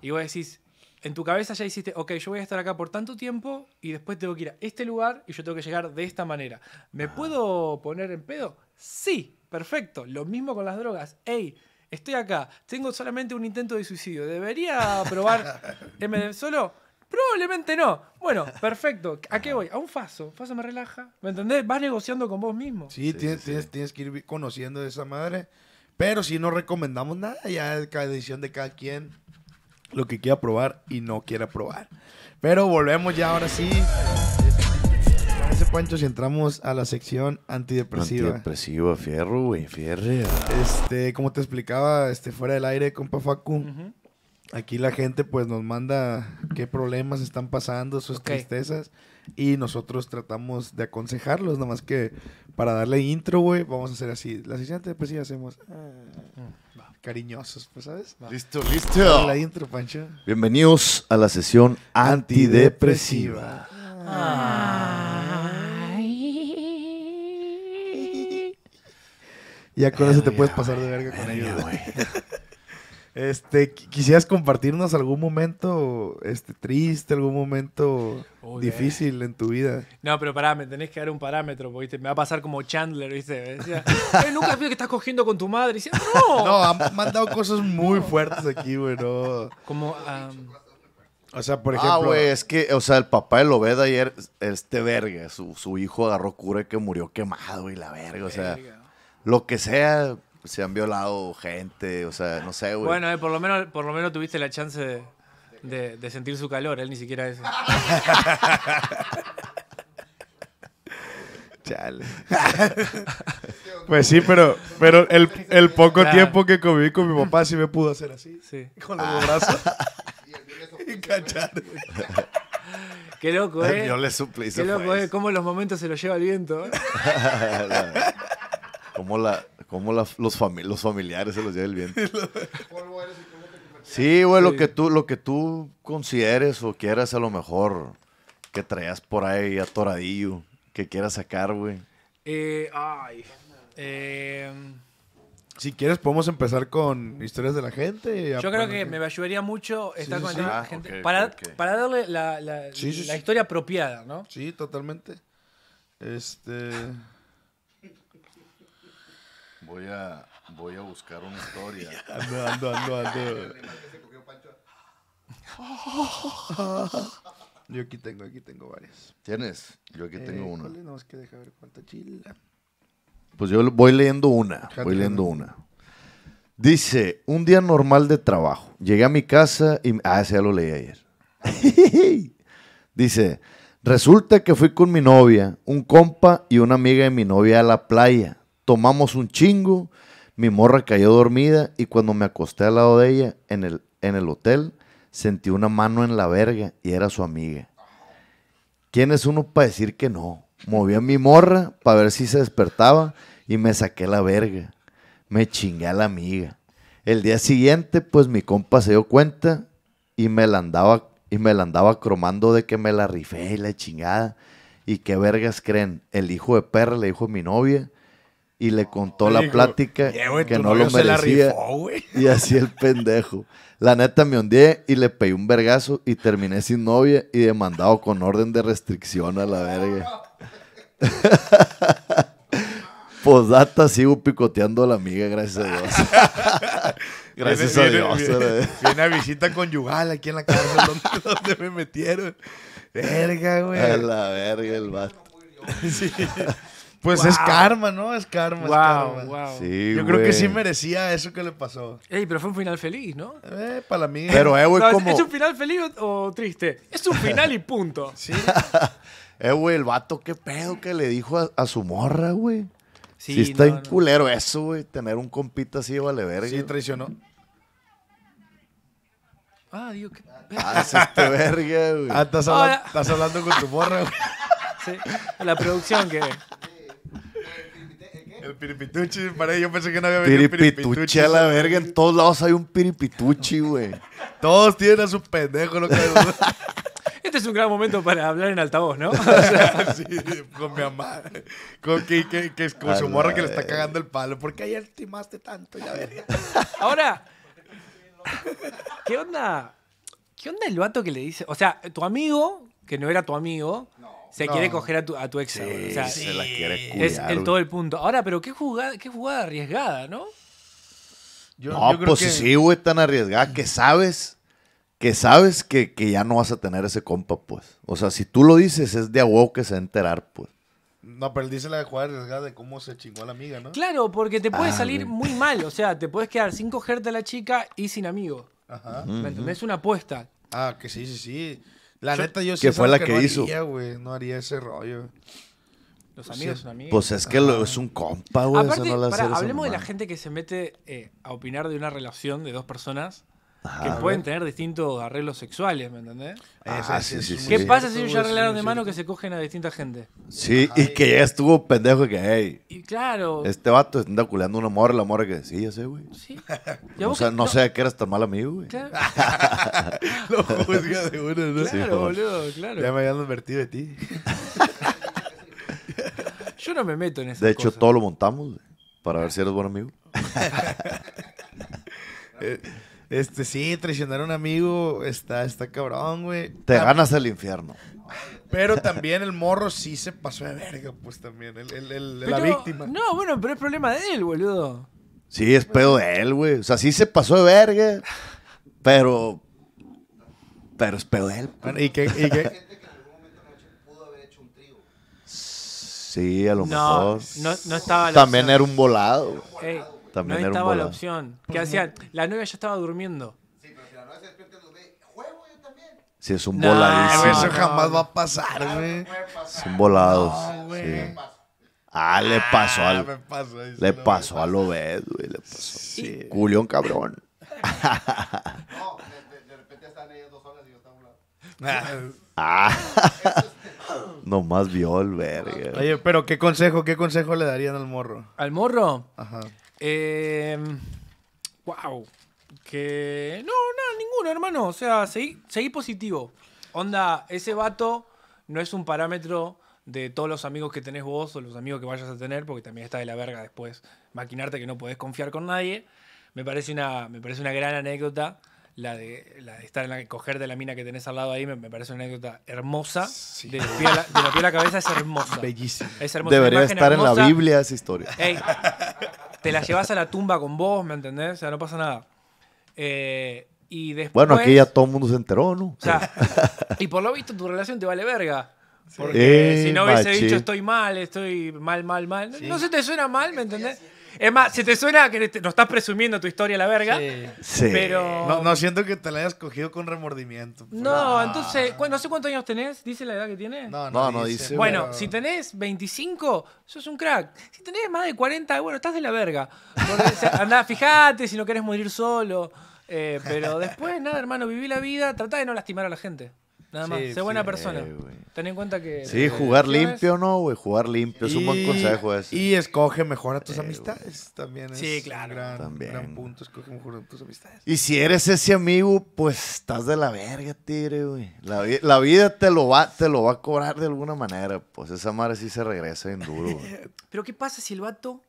Y vos decís, en tu cabeza ya hiciste, ok, yo voy a estar acá por tanto tiempo y después tengo que ir a este lugar y yo tengo que llegar de esta manera. ¿Me ah. puedo poner en pedo? Sí, perfecto. Lo mismo con las drogas. hey estoy acá, tengo solamente un intento de suicidio. ¿Debería probar MD solo? Probablemente no. Bueno, perfecto. ¿A qué voy? A un faso. Faso me relaja. ¿Me entendés? Vas negociando con vos mismo. Sí, tienes, Tienes, que ir conociendo de esa madre. Pero si no recomendamos nada, ya es cada decisión de cada quien lo que quiera probar y no quiera probar. Pero volvemos ya ahora sí. En ese Pancho, si entramos a la sección antidepresiva. Antidepresiva, fierro, güey, fierre. Ah. Este, como te explicaba, este, fuera del aire, compa Facu. Aquí la gente pues nos manda qué problemas están pasando, sus tristezas. Y nosotros tratamos de aconsejarlos, nada más que para darle intro, güey, vamos a hacer así. La sección antidepresiva hacemos. Ah. Mm cariñosos, pues, ¿sabes? Listo, listo. Pancho. Bienvenidos a la sesión antidepresiva. Ya con eso te puedes pasar de verga con ellos, Este, ¿quisieras compartirnos algún momento este, triste, algún momento difícil eh. en tu vida? No, pero pará, me tenés que dar un parámetro, porque me va a pasar como Chandler, ¿viste? Decía, nunca que estás cogiendo con tu madre. no. han mandado cosas muy fuertes aquí, güey, no. Como... O sea, por ah, ejemplo. Ah, güey, es que, o sea, el papá de Lobed ayer, este verga, su, hijo agarró cura que murió quemado y la verga, o sea, lo que sea, se han violado gente, o sea, no sé, güey. Bueno, eh, por, lo menos, por lo menos tuviste la chance de, sentir su calor, él ni siquiera eso. Chale. pues sí, pero, pero el, poco tiempo que conviví con mi papá sí me pudo hacer así. Sí. Con los dos brazos. Eh. y Qué loco, ¿eh? Yo le Qué loco, ¿eh? Cómo los momentos se los lleva el viento. Cómo Como la, como los, familiares se los lleva el viento. sí, güey, lo que tú, lo que tú consideres o quieras a lo mejor que traías por ahí atoradillo, que quieras sacar, güey. Eh, ay. Em, si quieres, podemos empezar con historias de la gente. Yo ah, creo que me ayudaría mucho estar con la ah, gente. para, darle la, la historia apropiada, ¿no? Sí, totalmente. Este. Voy a, voy a buscar una historia. ando, ando, ando, Yo aquí tengo, aquí tengo varias. ¿Tienes? Yo aquí tengo eh, una. Pues yo voy leyendo una. Voy leyendo una. Dice, un día normal de trabajo. Llegué a mi casa y... Ah, ese ya lo leí ayer. Dice, resulta que fui con mi novia, un compa y una amiga de mi novia a la playa tomamos un chingo, mi morra cayó dormida y cuando me acosté al lado de ella en el, en el hotel, sentí una mano en la verga y era su amiga. ¿Quién es uno para decir que no? Moví a mi morra para ver si se despertaba y me saqué la verga. Me chingué a la amiga. El día siguiente, pues mi compa se dio cuenta y me la andaba, y me la andaba cromando de que me la rifé y la chingada. Y qué vergas creen, el hijo de perra le dijo a mi novia y le contó la plática que no lo merecía. y así el pendejo. La neta me ondeé y le pegué un vergazo y terminé sin novia y demandado con orden de restricción a la verga. Posdata sigo picoteando a la amiga, gracias a Dios. gracias a Dios. Viene, a visita conyugal aquí en la casa donde, donde me metieron. Verga, güey. A la verga el vato. sí. Pues es karma, ¿no? Es karma. Wow. Yo creo que sí merecía eso que le pasó. Ey, pero fue un final feliz, ¿no? Eh, para mí. Pero, eh, ¿Es un final feliz o, triste? Es un final y punto. sí. eh, güey, el vato, qué pedo que le dijo a, su morra, güey. Sí, está en culero eso, güey. Tener un compito así vale verga. Sí, traicionó. Ah, Dios, que. Ah, es este verga, güey. Ah, estás, hablando, estás hablando con tu morra, güey. Sí, la producción que... El piripituchi, para yo pensé que no había venido piripituchi. a la verga, en todos lados hay un piripituchi, güey. Todos tienen a su pendejo, lo que Este es un gran momento para hablar en altavoz, ¿no? sí, con mi mamá. Con que, que, es como su morra que le está cagando el palo. ¿Por qué ayer timaste tanto? Ya verga. Ahora, ¿qué onda? ¿Qué onda el vato que le dice? O sea, tu amigo, que no era tu amigo. No se quiere coger a tu, a tu ex. se la quiere cuidar. Es todo el punto. Ahora, pero qué jugada, qué jugada arriesgada, ¿no? no, pues sí, güey, tan arriesgada que sabes que sabes que, ya no vas a tener ese compa, pues. O sea, si tú lo dices, es de a que se va a enterar, pues. No, pero él dice la de jugar arriesgada de cómo se chingó la amiga, ¿no? Claro, porque te puede ah, salir muy mal. O sea, te puedes quedar sin cogerte a la chica y sin amigo. Ajá. Es una apuesta. Ah, que sí, sí, sí. La neta, yo sí. Que fue la que, no hizo. Haría, güey. no haría ese rollo. Los amigos son amigos. Pues es que lo, es un compa, güey. Aparte, no hablemos de la gente que se mete eh, a opinar de una relación de dos personas que ah, pueden tener distintos arreglos sexuales, ¿me entendés? Ah, ah sí, sí, sí, ¿Qué pasa si ellos ya arreglaron de mano que se cogen a distinta gente? Sí, y que ya estuvo pendejo y que, hey. Y claro. Este vato está culeando una amor, la morra que sí, ya sé, güey. Sí. O sea, no, sé que qué eras tan mal amigo, güey. Claro. Lo pues, juzga de uno, ¿no? Claro, boludo, claro. Ya me habían advertido de ti. Yo no me meto en eso. De hecho, todo lo montamos, güey, para ver si eres buen amigo. eh, este, sí, traicionar a un amigo está, está cabrón, güey. Te ganas el infierno. Pero también el morro sí se pasó de verga, pues también, el, la víctima. No, bueno, pero es problema de él, boludo. Sí, es pedo de él, güey. O sea, sí se pasó de verga, pero... Pero es pedo de él. ¿Y qué? ¿Y qué? Sí, a lo mejor. No, no estaba. También era un volado. Era un volado. También no era estaba la opción. ¿Qué hacían? La novia ya estaba durmiendo. Sí, pero si la novia se despierta, juego yo también. Sí, es un no, voladísimo. Eso jamás va a pasar, güey. Son volados. Sí. Ah, le pasó ah, al. le pasó a lo güey. Le pasó. Sí. Culión cabrón. no, de, repente están ellas dos horas y yo estaba volando. Ah. Nomás vio el verga. Oye, pero ¿qué consejo, qué consejo le darían al morro? ¿Al morro? Ajá wow. Em, que. No, no, ninguno, hermano. O sea, seguí, seguí positivo. Onda, ese vato no es un parámetro de todos los amigos que tenés vos o los amigos que vayas a tener, porque también está de la verga después maquinarte que no podés confiar con nadie. Me parece una, me parece una gran anécdota. La de, estar en la coger de la mina que tenés al lado ahí me, parece una anécdota hermosa. De, la, piel a la cabeza es hermosa. Bellísima. Debería estar en la Biblia esa historia te la llevas a la tumba con vos, ¿me entendés? O sea, no pasa nada. Eh, y después, bueno, aquí ya todo el mundo se enteró, ¿no? O sea, y por lo visto tu relación te vale verga. Porque si no hubiese dicho estoy mal, estoy mal, mal, mal. No se te suena mal, ¿me entendés? Es más, si te suena que no nos estás presumiendo tu historia a la verga. Sí. Pero. No, siento que te la hayas cogido con remordimiento. No, ah. entonces, no sé cuántos años tenés. ¿Dice la edad que tienes? No, no, dice. Bueno, si tenés 25, sos un crack. Si tenés más de 40, bueno, estás de la verga. andá, fíjate si no querés morir solo. Eh, pero después, nada, hermano, viví la vida. Trata de no lastimar a la gente. Nada más, sé buena persona. Ten en cuenta que. Sí, jugar limpio, ¿no, güey? Jugar limpio, es un buen consejo Y escoge mejor a tus eh, amistades también. Es sí, claro. gran, punto, escoge mejor a tus amistades. Y si eres ese amigo, pues estás de la verga, tigre, güey. La, vida te lo, va, te lo va a cobrar de alguna manera. Pues esa madre sí se regresa en duro, Pero ¿qué pasa si el vato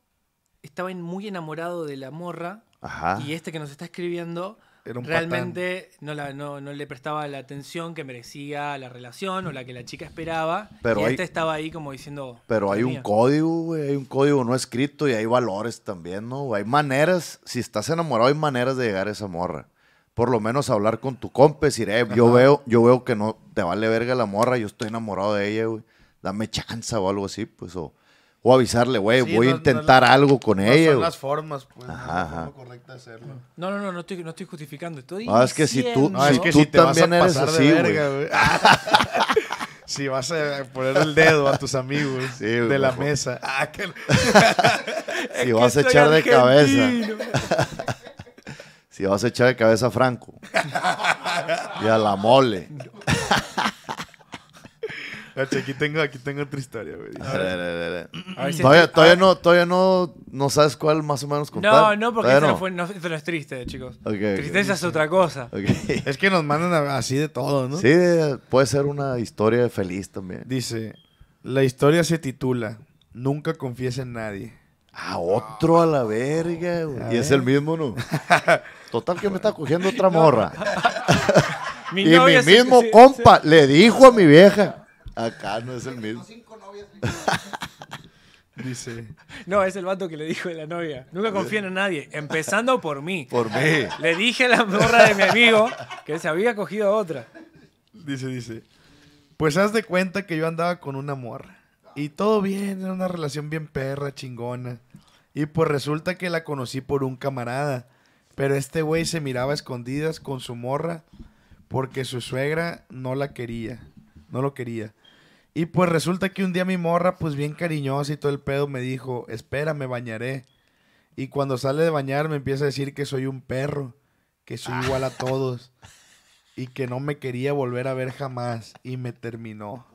estaba muy enamorado de la morra? Ajá. Y este que nos está escribiendo Realmente no, no, le prestaba la atención que merecía la relación o la que la chica esperaba. Pero y estaba ahí como diciendo. Pero hay un código, hay un código no escrito y hay valores también, ¿no? Hay maneras, si estás enamorado, hay maneras de llegar a esa morra. Por lo menos hablar con tu compa, decir, eh, yo veo, yo veo que no te vale verga la morra, yo estoy enamorado de ella, güey. Dame chance o algo así, pues, o o avisarle, güey, voy a intentar algo con ella. Son las formas, pues, de hacerlo. No, no, no, no estoy, no estoy justificando. Estoy no, es que si tú, si tú también eres así, güey. si vas a poner el dedo a tus amigos de la mesa. Ah, si vas a echar de cabeza. si vas a echar de cabeza a Franco. y a la mole aquí tengo, aquí otra historia, güey. todavía, no, todavía no, no sabes cuál más o menos contar. No, no, porque eso no. Fue, es triste, chicos. Okay, Tristeza es otra cosa. Es que nos mandan así de todo, ¿no? Sí, puede ser una historia feliz también. Dice, la historia se titula Nunca confíes en nadie. A ah, otro a la verga, güey. Y es el mismo, ¿no? Total que me está cogiendo otra morra. y mi mismo compa le dijo a mi vieja, Acá no es el mismo. Dice. No, es el vato que le dijo de la novia. Nunca confíen en nadie, empezando por mí. Por mí. Le dije a la morra de mi amigo que se había cogido a otra. Dice, dice. Pues haz de cuenta que yo andaba con una morra. Y todo bien, era una relación bien perra, chingona. Y pues resulta que la conocí por un camarada. Pero este güey se miraba a escondidas con su morra porque su suegra no la quería. No lo quería. Y pues resulta que un día mi morra, pues bien cariñosa y todo el pedo, me dijo, espera, me bañaré. Y cuando sale de bañar me empieza a decir que soy un perro, que soy ah. igual a todos y que no me quería volver a ver jamás. Y me terminó.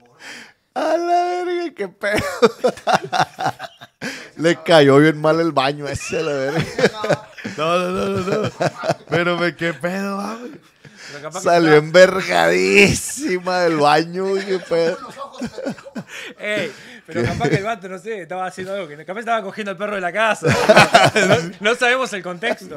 A la verga, qué pedo. Le cayó bien mal el baño ese, la verga. No, no, no, no. Pero me qué pedo, ah, Salió envergadísima del baño. Pues. y pero capaz que el vato, no sé, estaba haciendo algo. Que, capaz estaba cogiendo al perro de la casa. No, sabemos el contexto.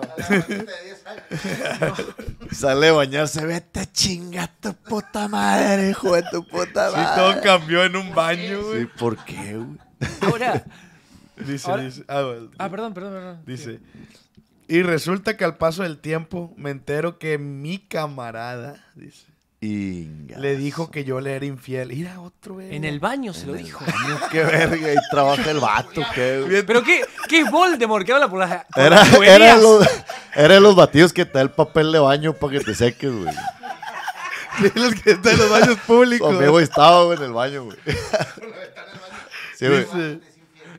Sale a bañarse, vete chinga tu puta madre, hijo de tu puta madre. Sí, todo cambió en un baño, Sí, ¿por qué, güey? Ahora. Dice, dice. Ah, ah, perdón, perdón, perdón. Dice. Y resulta que al paso del tiempo me entero que mi camarada, le dijo que yo le era infiel. Mira, otro güey. En el baño se lo dijo. qué verga, y trabaja el vato, qué. Pero qué, qué Voldemort, ¿Qué habla por la por Era, los, batidos que te da el papel de baño para que te seques, güey. Los que están en los baños públicos. Conmigo estaba, en el baño, güey. Sí, güey.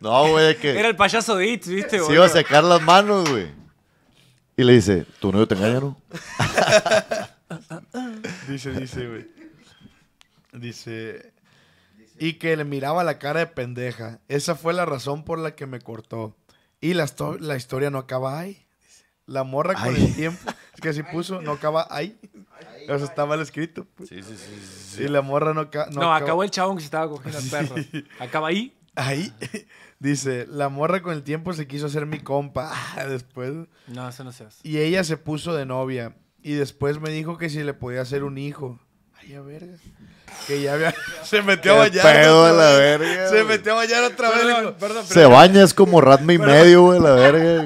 No, güey, que Era el payaso de It, ¿viste, se iba a secar las manos, güey. Y le dice, ¿tu novio te engaña, no? dice, dice, güey. Dice. Y que le miraba la cara de pendeja. Esa fue la razón por la que me cortó. Y la, la historia no acaba ahí. La morra con el tiempo. Es que así puso, no acaba ahí. Eso está mal escrito. Pues. Sí, sí, sí, sí, Y la morra no, no, acabó el chabón que se estaba cogiendo al perro. Acaba ahí. Ahí. Dice, la morra con el tiempo se quiso hacer mi compa. Ah, después. No, eso no se hace. Y ella se puso de novia. Y después me dijo que si le podía hacer un hijo. Ay, a verga. Que ya había... se metió a bañar. Pedo la verga. Se metió a bañar otra vez. se baña, es como ratme y medio, güey, la verga.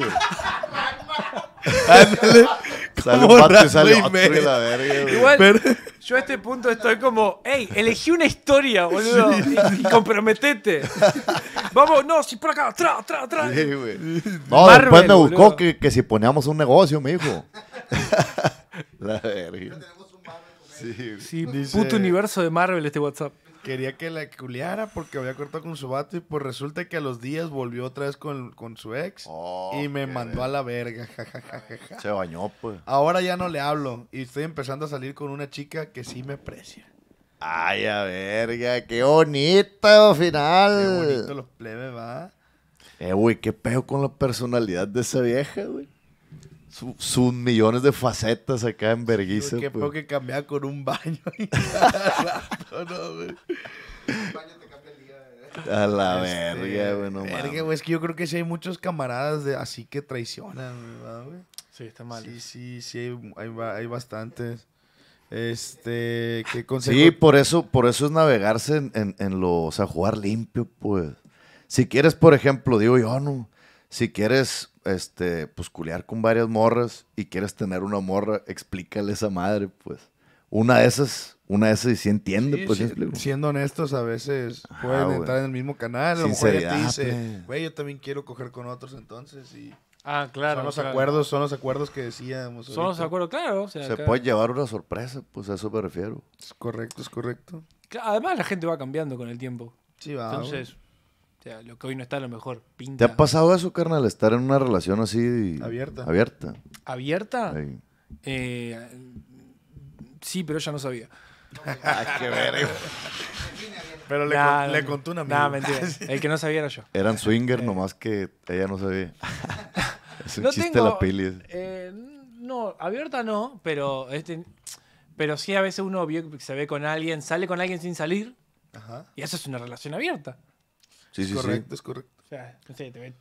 Ándale yo a este punto estoy como, hey, elegí una historia, boludo, y, comprometete. Vamos, no, si por acá, tra, tra, tra. no, después me buscó que, que, si poníamos un negocio, me dijo. la verga. Sí, sí puto universo de Marvel este WhatsApp. Quería que la culiara porque había cortado con su vato y pues resulta que a los días volvió otra vez con, su ex y me mandó a la verga. Se bañó, pues. Ahora ya no le hablo y estoy empezando a salir con una chica que sí me aprecia. Ay, a verga, qué bonito final. Qué bonito los plebes, va. Eh, güey, qué peo con la personalidad de esa vieja, güey sus millones de facetas acá en Berguisa, Sí, qué que pues. cambiar con un baño. A la este, verga, güey, no es que yo creo que sí hay muchos camaradas así que traicionan, ¿verdad, güey? Sí, está mal. Sí, sí, sí, hay, bastantes. Este, Sí, por eso, por eso es navegarse en, en lo, o sea, jugar limpio, pues. Si quieres, por ejemplo, digo yo, no, si quieres este, pues culear con varias morras y quieres tener una morra, explícale esa madre, pues. Una de esas, una de esas y si entiende, pues. siendo honestos, a veces ah, pueden entrar en el mismo canal. A lo mejor te dice, pues. güey, yo también quiero coger con otros entonces y... Ah, claro. Son los acuerdos, son los acuerdos que decíamos. Son los acuerdos, claro. Se puede llevar una sorpresa, pues a eso me refiero. Es correcto, es correcto. Además la gente va cambiando con el tiempo. Sí, va. Entonces, sea, lo que hoy no está a lo mejor pinta. ¿Te ha pasado eso, carnal? Estar en una relación así. Abierta. Abierta. ¿Abierta? Eh, sí, pero ella no sabía. qué verga. Pero le, contó una mentira. El que no sabía era yo. Eran swinger, eh. nomás que ella no sabía. es un no chiste la peli. Eh, no, abierta no, pero este, pero sí a veces uno se ve con alguien, sale con alguien sin salir. Y eso es una relación abierta. Sí, correcto, es correcto. O sea, no te ve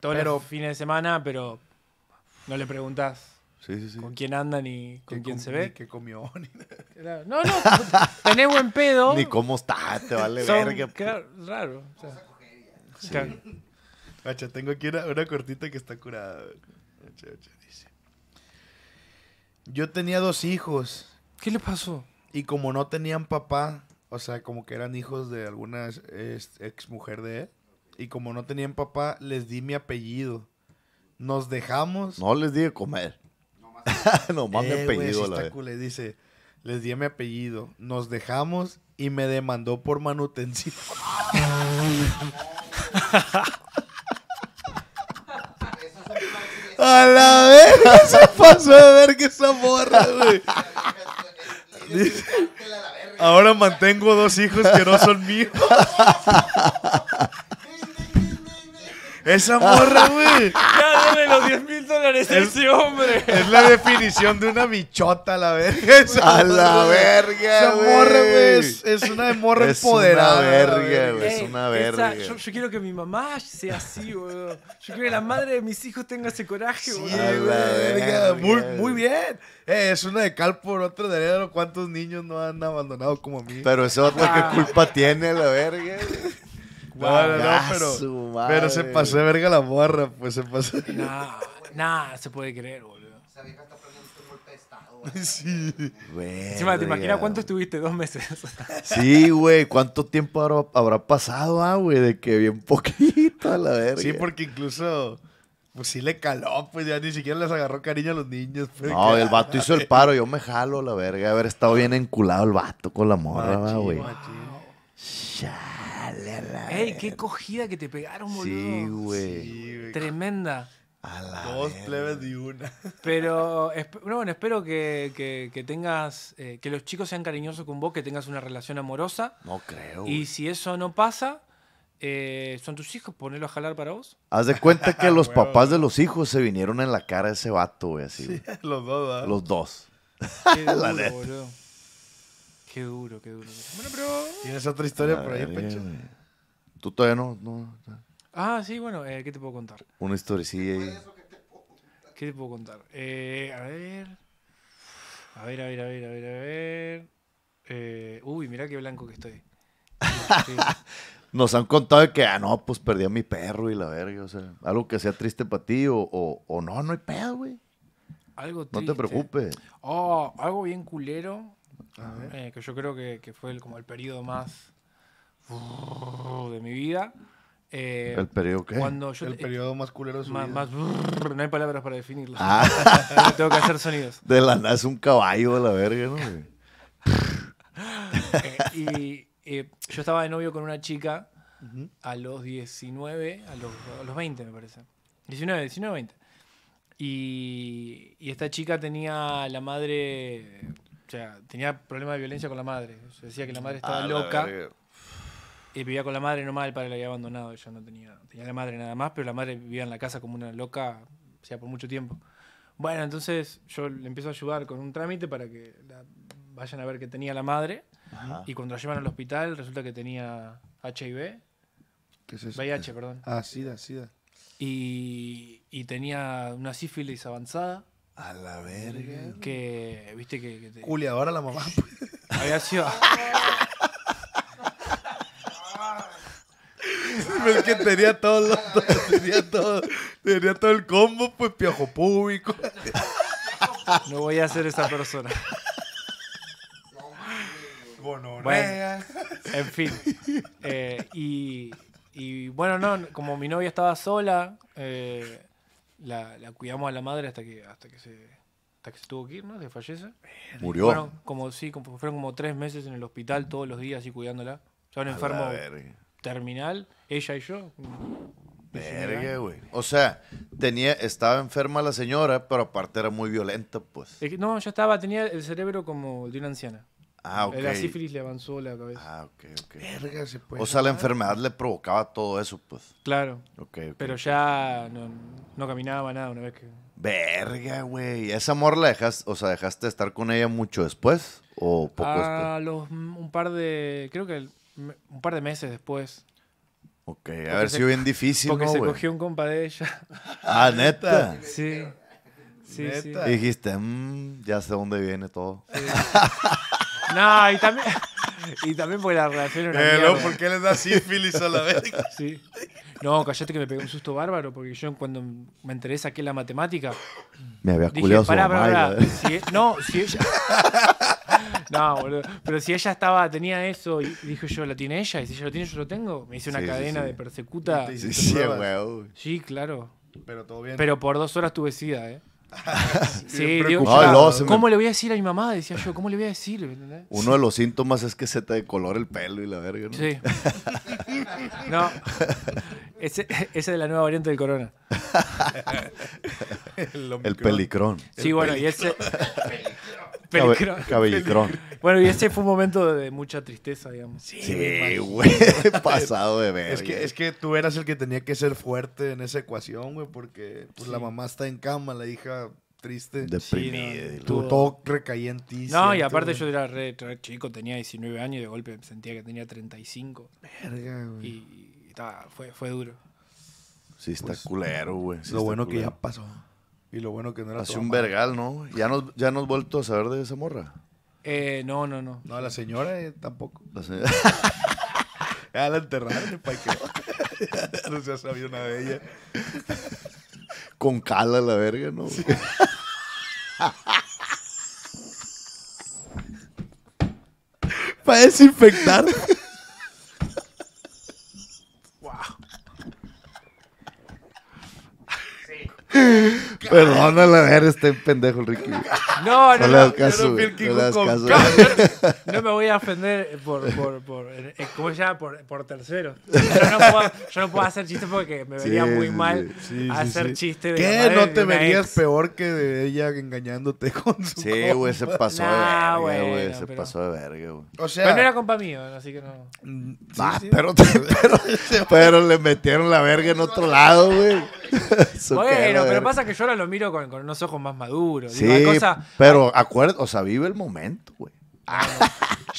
todos los fines de semana, pero no le preguntas sí, sí, con quién anda ni con quién se ve. ¿Qué comió? no, no, pues, tenés buen pedo. Ni cómo está, te vale verga. Claro, raro. O tengo aquí una, cortita que está curada. Yo tenía dos hijos. ¿Qué le pasó? Y como no tenían papá, o sea, como que eran hijos de alguna ex mujer de él. Y como no tenían papá, les di mi apellido. Nos dejamos. No les di comer. Eh, no más mi apellido, la está Dice, les di mi apellido. Nos dejamos y me demandó por manutención. A la verga se pasó de ver que esa güey. Ahora mantengo dos hijos que no son míos. Esa morra, güey. Ya dale los 10 mil dólares a ese hombre. Es la definición de una bichota, la verga. a la verga, Esa morra, güey, es, una una morra es Una verga, güey. Es una verga, Yo, quiero que mi mamá sea así, güey. Yo quiero que la madre de mis hijos tenga ese coraje, güey. Sí, verga. Muy, bien. Eh, es una de cal por otro de arena. ¿Cuántos niños no han abandonado como a mí? Pero eso otra que ah. culpa tiene, la verga? No, ah, pero, se pasó de verga la morra, pues se pasó. Nah, nah, se puede creer, boludo. O güey. Sí. ¿te imaginas cuánto estuviste? Dos meses. Sí, güey, ¿cuánto tiempo habrá, pasado, ah, güey? De que bien poquito, a la verga. Sí, porque incluso... Pues sí le caló, pues ya ni siquiera les agarró cariño a los niños. Pues, no, el vato hizo el paro, yo me jalo la verga. Haber estado bien enculado el vato con la morra, güey. Ey, qué cogida que te pegaron, boludo. Sí, güey. Tremenda. Dos plebes de una. Pero bueno, espero que, tengas, eh, que los chicos sean cariñosos con vos, que tengas una relación amorosa. No creo. Y si eso no pasa, eh, ¿son tus hijos? ponelo a jalar para vos. Haz de cuenta que los papás de los hijos se vinieron en la cara de ese vato, güey, Sí, los dos, ¿verdad? Los dos. Qué Boludo. Qué duro, qué duro. Bueno, pero. ¿Tienes otra historia por ahí, Pecho? Tú todavía no. Ah, sí, bueno, eh, ¿qué te puedo contar? Una historia, sí. ¿Qué te puedo contar? Eh, a ver. A ver, a ver, a ver, a ver, a ver. Eh, uy, mira qué blanco que estoy. Nos han contado que, ah, no, pues perdí a mi perro y la verga, o sea, algo que sea triste para ti o, o, no, no hay pedo, güey. Algo triste. No te preocupes. Oh, algo bien culero. Eh, que yo creo que, fue el, como el periodo más de mi vida. Eh, ¿El periodo qué? el periodo más culero más, no hay palabras para definirlo. Ah. Tengo que hacer sonidos. De la nada es un caballo a la verga, ¿no? Eh, y yo estaba de novio con una chica a los 19, a los, 20 me parece. 19, 19, 20. Y, y esta chica tenía la madre o sea, tenía problemas de violencia con la madre. Se decía que la madre estaba ah, loca. Y vivía con la madre nomás, el padre la había abandonado, ella no tenía, tenía la madre nada más, pero la madre vivía en la casa como una loca, o sea, por mucho tiempo. Bueno, entonces yo le empiezo a ayudar con un trámite para que vayan a ver que tenía la madre. Y cuando la llevan al hospital, resulta que tenía HIV. ¿Qué es eso? VIH, perdón. Ah, SIDA, SIDA. Y, y tenía una sífilis avanzada. A la verga. Que, viste que. que ahora la mamá. Pues. Había sido. es que tenía todo, tenía todo, tenía todo el combo, pues piojo público. No voy a ser esa persona. Bueno, bueno en fin. Eh, y, y, bueno, no, como mi novia estaba sola, eh, la, la, cuidamos a la madre hasta que, hasta que se hasta que se tuvo que ir, ¿no? Se fallece. Murió. Fueron como, sí, como, fueron como tres meses en el hospital todos los días así cuidándola. sea, un enfermo terminal, ella y yo. Verga, güey. O sea, tenía, estaba enferma la señora, pero aparte era muy violenta, pues. no, ya estaba, tenía el cerebro como de una anciana. Ah, La sífilis le avanzó la cabeza. Ah, ok, ok. O sea, la enfermedad le provocaba todo eso, pues. Claro. Pero ya no, caminaba nada una vez que. Verga, güey. ¿Esa amor la dejaste, o sea, dejaste de estar con ella mucho después o poco Los, un par de, creo que un par de meses después. Ok, a ver si bien difícil, Porque se cogió un compa de ella. Ah, ¿neta? Sí. sí, Dijiste, mm, ya sé dónde viene todo. Sí. No, y también, y también porque la relación era ¿por qué le da sífilis a la vez. Sí. No, callate que me pegó un susto bárbaro porque yo cuando me enteré saqué la matemática. Me había culiado su eh. e, no, si ella... No, boludo. Pero si ella estaba, tenía eso y dijo yo, ¿la tiene ella? Y si ella lo tiene, yo lo tengo. Me hice una sí, cadena sí, sí. de persecuta. Sí, sí, claro. Pero todo bien. Pero por dos horas tuve sida, ¿eh? sí, ¿cómo le voy a decir a mi mamá? Decía yo, ¿cómo le voy a decir? Uno de los síntomas es que se te decolora el pelo y la verga, ¿no? Sí. no. Ese, esa es la nueva variante del corona. el, pelicrón. Sí, bueno, y ese. Bueno, y ese fue un momento de mucha tristeza, digamos. Sí, güey. Pasado de ver. Es que, es que tú eras el que tenía que ser fuerte en esa ecuación, güey, porque pues, la mamá está en cama, la hija triste. Sí, no, todo, en ti. No, y aparte yo era re, chico, tenía 19 años y de golpe sentía que tenía 35. Verga, güey. Y, fue, fue duro. Sí, está pues, culero, güey. Lo bueno que ya pasó. Y lo bueno que no era Hace un vergal, ¿no? ¿Ya nos, ¿Ya nos vuelto a saber de esa morra? Eh, no, no, no. No, la señora eh, tampoco. La señora. ya la enterraron, ¿para que no se ha sabido nada de ella. Con cala la verga, ¿no? Sí. Para desinfectar. Perdónale, ver, este pendejo, Ricky. No, no, no. me voy a ofender por, por, por eh, eh, se Por, por tercero. Yo no, puedo, yo no puedo hacer chistes porque me vería muy mal hacer chistes de ¿Qué? ¿No te verías peor que de ella engañándote con su Sí, güey, se pasó de verga, güey. se pasó de verga, güey. O sea... Pero no era compa mío, así que no... Mm, ah, pero, pero, pero, le metieron la verga en otro lado, güey pero, pasa que yo ahora lo miro con, con unos ojos más maduros. Sí, pero acuérdate, o sea, vive el momento, güey. Ah,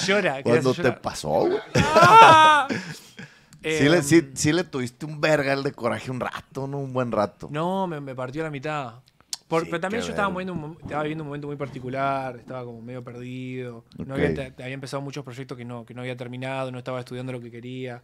llora. Cuando te pasó, güey. Ah. sí, le, eh, le tuviste un el de coraje un rato, ¿no? Un buen rato. No, me, me partió la mitad pero también yo estaba, moviendo un, viviendo un momento muy particular, estaba como medio perdido. había, empezado muchos proyectos que no, que no había terminado, no estaba estudiando lo que quería.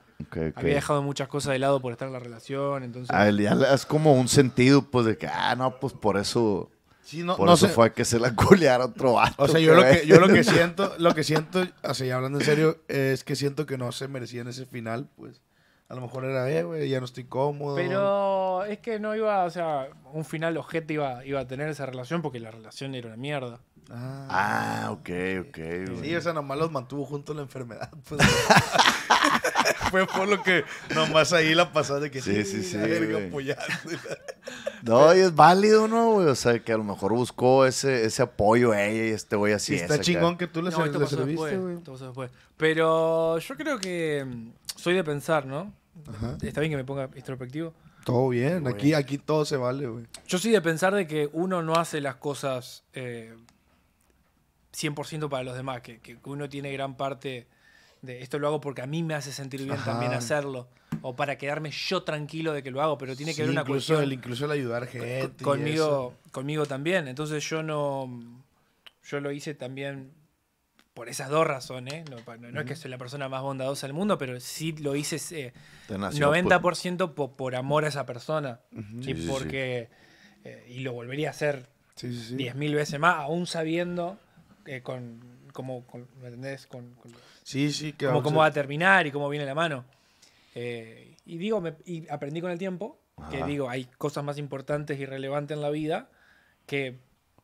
Había dejado muchas cosas de lado por estar en la relación. Entonces... Ah, es como un sentido, pues, de que, ah, no, pues por eso. Sí, no, se no fue que se la culeara otro vato. O sea, yo lo, que, yo lo que siento, lo que siento, así hablando en serio, es que siento que no se merecía en ese final, pues. A lo mejor era, eh, güey, ya no estoy cómodo. Pero es que no iba, o sea, un final objeto iba, iba a tener esa relación porque la relación era una mierda. Ah, ah ok, ok. Sí, o sea, nomás los mantuvo juntos la enfermedad. Pues, fue por lo que nomás ahí la de que sí, sí, sí. sí no, y es válido, ¿no, güey? O sea, que a lo mejor buscó ese, ese apoyo ella y este güey así. Y está chingón que tú le, no, serviste, güey. Pero yo creo que soy de pensar, ¿no? Está bien que me ponga introspectivo. Todo bien, aquí, aquí todo se vale, güey. Yo soy de pensar de que uno no hace las cosas 100% eh, para los demás, que, que, uno tiene gran parte de esto lo hago porque a mí me hace sentir bien también hacerlo, o para quedarme yo tranquilo de que lo hago, pero tiene que haber una incluso El, incluso el ayudar gente. conmigo, conmigo también, entonces yo no. Yo lo hice también por esas dos razones, ¿eh? no, es que soy la persona más bondadosa del mundo, pero sí lo hice 90% eh, por... amor a esa persona. y porque. Eh, y lo volvería a hacer diez mil veces más, aún sabiendo que con, cómo, cómo, va a terminar y cómo viene la mano. y digo, y aprendí con el tiempo que digo, hay cosas más importantes y relevantes en la vida que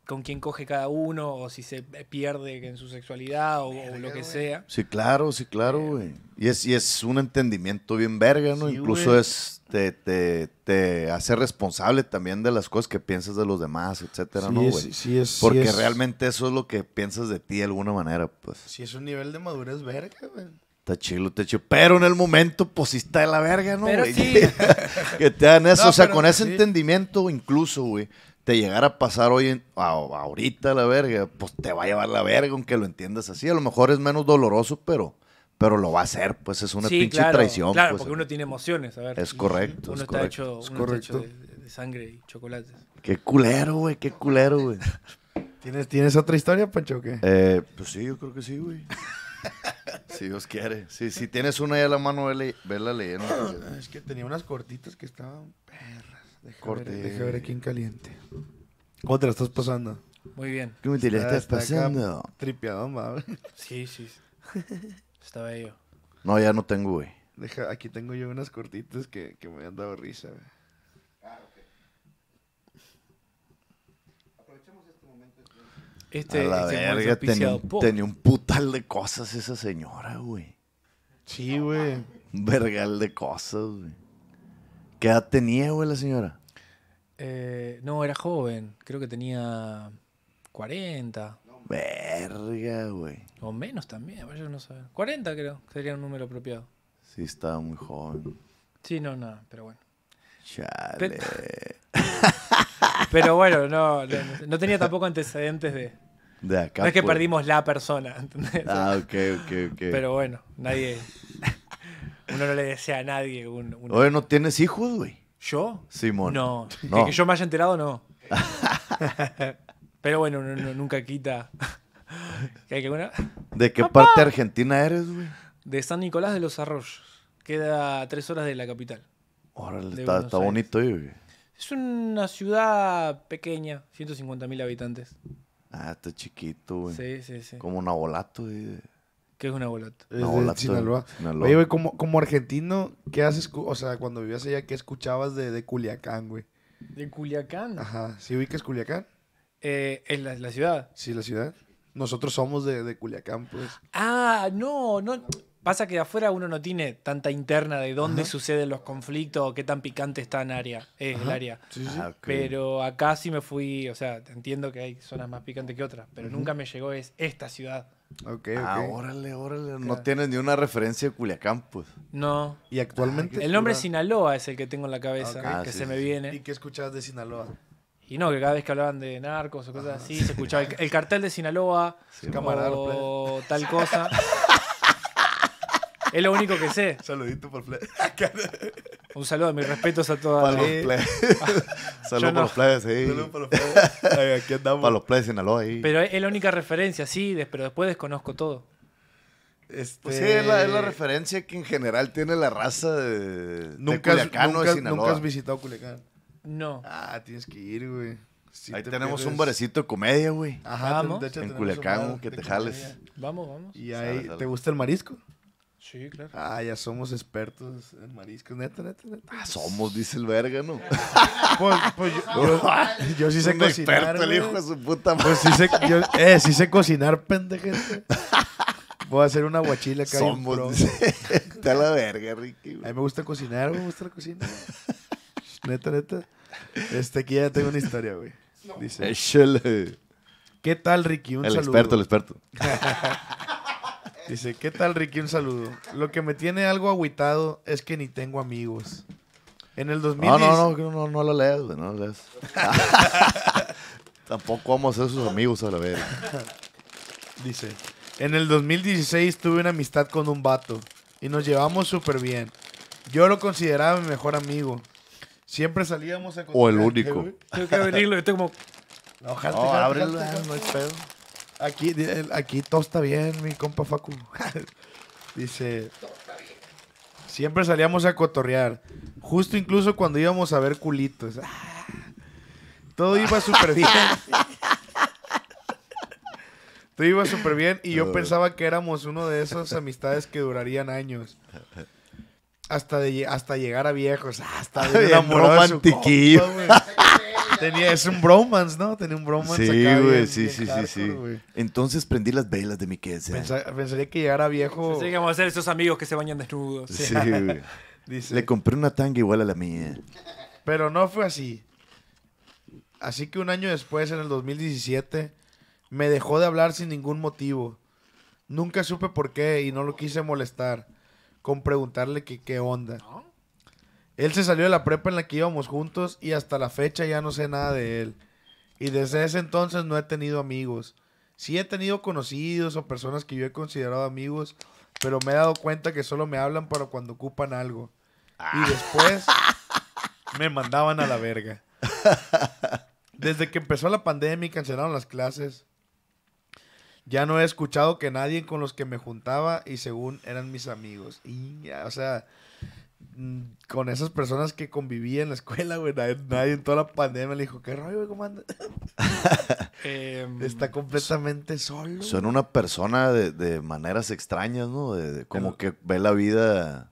con quién coge cada uno o si se pierde en su sexualidad o, lo que sea. Sí, claro, sí, claro, eh. güey. Y es, es un entendimiento bien verga, ¿no? Incluso es te, hace responsable también de las cosas que piensas de los demás, etcétera, ¿no, güey? Sí, Porque realmente eso es lo que piensas de ti de alguna manera, pues. Sí, es un nivel de madurez verga, güey. Está chilo, está chido Pero en el momento, pues sí está de la verga, ¿no? Pero Sí. que te dan eso. o sea, con ese entendimiento, incluso, güey, Llegar a pasar hoy, ahorita la verga, pues te va a llevar la verga, aunque lo entiendas así. A lo mejor es menos doloroso, pero, pero lo va a hacer, pues es una pinche traición. Claro, pues, porque eh. uno tiene emociones, a ver. Es correcto. Uno, está, hecho, es de, sangre y chocolates. Qué culero, güey, qué culero, güey. ¿Tienes, ¿Tienes otra historia, Pancho, eh, pues sí, yo creo que sí, güey. si Dios quiere. si tienes una ya a la mano, vela, la leyendo. es que tenía unas cortitas que estaban perro. Deja corte. Ver, deja ver aquí en caliente. ¿Cómo te la estás pasando? Muy bien. ¿Cómo te la estás pasando? tripiado, mami. Sí, sí. Está bello. No, ya no tengo, güey. Deja, aquí tengo yo unas cortitas que, que me han dado risa, güey. Ah, Aprovechemos este momento. Este, a la este verga, tenía, tenía, un putal de cosas esa señora, güey. Sí, güey. Vergal de cosas, güey. ¿Qué edad tenía, güey, la señora? Eh, no, era joven. Creo que tenía 40. Verga, güey. O menos también, pues, yo no sé. 40 creo sería un número apropiado. Sí, estaba muy joven. Sí, no, nada, no, pero bueno. Chale. Pero, bueno, no, no, tenía tampoco antecedentes de... De acá. No es que pues. perdimos la persona, ¿entendés? Ah, ok, ok, ok. Pero bueno, nadie... Uno no le desea a nadie Oye, ¿no tienes hijos, güey? ¿Yo? Simón. No. no. que yo me haya enterado, no. Pero bueno, nunca quita. ¿De qué parte de Argentina eres, güey? De San Nicolás de los Arroyos. Queda a tres horas de la capital. Órale, está, está bonito, güey. Es una ciudad pequeña, mil habitantes. Ah, está chiquito, güey. Sí, sí, sí. Como un abolato. Güey que es una bolota? Es de Sinaloa. Oye, como, como argentino, ¿qué haces? O sea, cuando vivías allá, ¿qué escuchabas de, de Culiacán, güey? ¿De Culiacán? Ajá. ¿Sí ubicas Culiacán? Eh, ¿En la, ciudad? Sí, la ciudad. Nosotros somos de, Culiacán, pues. Ah, no, no. Pasa que afuera uno no tiene tanta interna de dónde suceden los conflictos o qué tan picante está en área, es eh, el área. Sí, sí. Ah, pero acá sí me fui, o sea, entiendo que hay zonas más picantes que otras, pero nunca me llegó es esta ciudad. Ah, ok, órale, órale. No tiene ni una referencia de Culiacán, pues. No. ¿Y actualmente? Ah, el nombre Sinaloa es el que tengo en la cabeza, ah, que se me viene. ¿Y qué escuchabas de Sinaloa? Y no, que cada vez que hablaban de narcos o cosas así, se escuchaba el, cartel de Sinaloa, o pues. tal cosa. Es lo único que sé. Saludito por Play. Un saludo, mis respetos a todos. Saludos para los Play, sí. Ah, Saludos para los players. aquí andamos. Para los de Sinaloa, ahí. Pero es la única referencia, sí, pero después desconozco todo. Este, pues sí, es la, es la, referencia que en general tiene la raza de, nunca, de Culiacán, nunca, de Sinaloa. ¿Nunca has visitado Culiacán? No. Ah, tienes que ir, güey. Ahí tenemos un barecito de comedia, güey. Ajá, ¿Vamos? en Culiacán, que te jales. Vamos, vamos. ¿Y ahí te gusta el marisco? Sí, claro. Ah, ya somos expertos en mariscos, neta, neta, neta. Ah, somos, dice el verga, ¿no? pues, pues yo, yo, sí sé cocinar. experto, el hijo de su puta madre. Pues sí sé, yo, eh, sí sé cocinar, pendejete. Voy a hacer una guachila acá. Somos, dice. Está la verga, Ricky. A mí me gusta cocinar, me gusta la cocina. Neta, neta. Este, aquí ya tengo una historia, güey. Dice. ¿Qué tal, Ricky? Un saludo. El experto, el experto. Dice, ¿qué tal Ricky? Un saludo. Lo que me tiene algo agüitado es que ni tengo amigos. En el 2000... No, no, no, no, lo leas, no lo Tampoco vamos a ser sus amigos a la vez. Dice, en el 2016 tuve una amistad con un vato y nos llevamos súper bien. Yo lo consideraba mi mejor amigo. Siempre salíamos a... O el único. Tengo que venirlo. como... No, ábrelo, no hay pedo. Aquí, aquí todo está bien, mi compa Facu. Dice. Siempre salíamos a cotorrear. Justo incluso cuando íbamos a ver culitos. Ah, todo iba súper bien. Todo iba súper bien y yo pensaba que éramos uno de esas amistades que durarían años. Hasta, hasta llegar a viejos. Ah, hasta de romantiquillo. Tenía, es un bromance, ¿no? Tenía un bromance. Sí, güey, sí, sí, sí, Entonces prendí las velas de mi queso. pensaría que llegara viejo. Pensaría vamos a ser esos amigos que se bañan desnudos. Sí, güey. Le compré una tanga igual a la mía. Pero no fue así. Así que un año después, en el 2017, me dejó de hablar sin ningún motivo. Nunca supe por qué y no lo quise molestar con preguntarle qué onda. ¿No? Él se salió de la prepa en la que íbamos juntos y hasta la fecha ya no sé nada de él. Y desde ese entonces no he tenido amigos. Sí he tenido conocidos o personas que yo he considerado amigos, pero me he dado cuenta que solo me hablan para cuando ocupan algo. Y ah. después me mandaban a la verga. Desde que empezó la pandemia y cancelaron las clases, ya no he escuchado que nadie con los que me juntaba y según eran mis amigos. Y, o sea, Mm, con esas personas que convivía en la escuela, güey. Nadie, en toda la pandemia le dijo, ¿qué rollo, güey? ¿Cómo anda? Em, Está completamente solo. Son una persona de, maneras extrañas, ¿no? De, como que ve la vida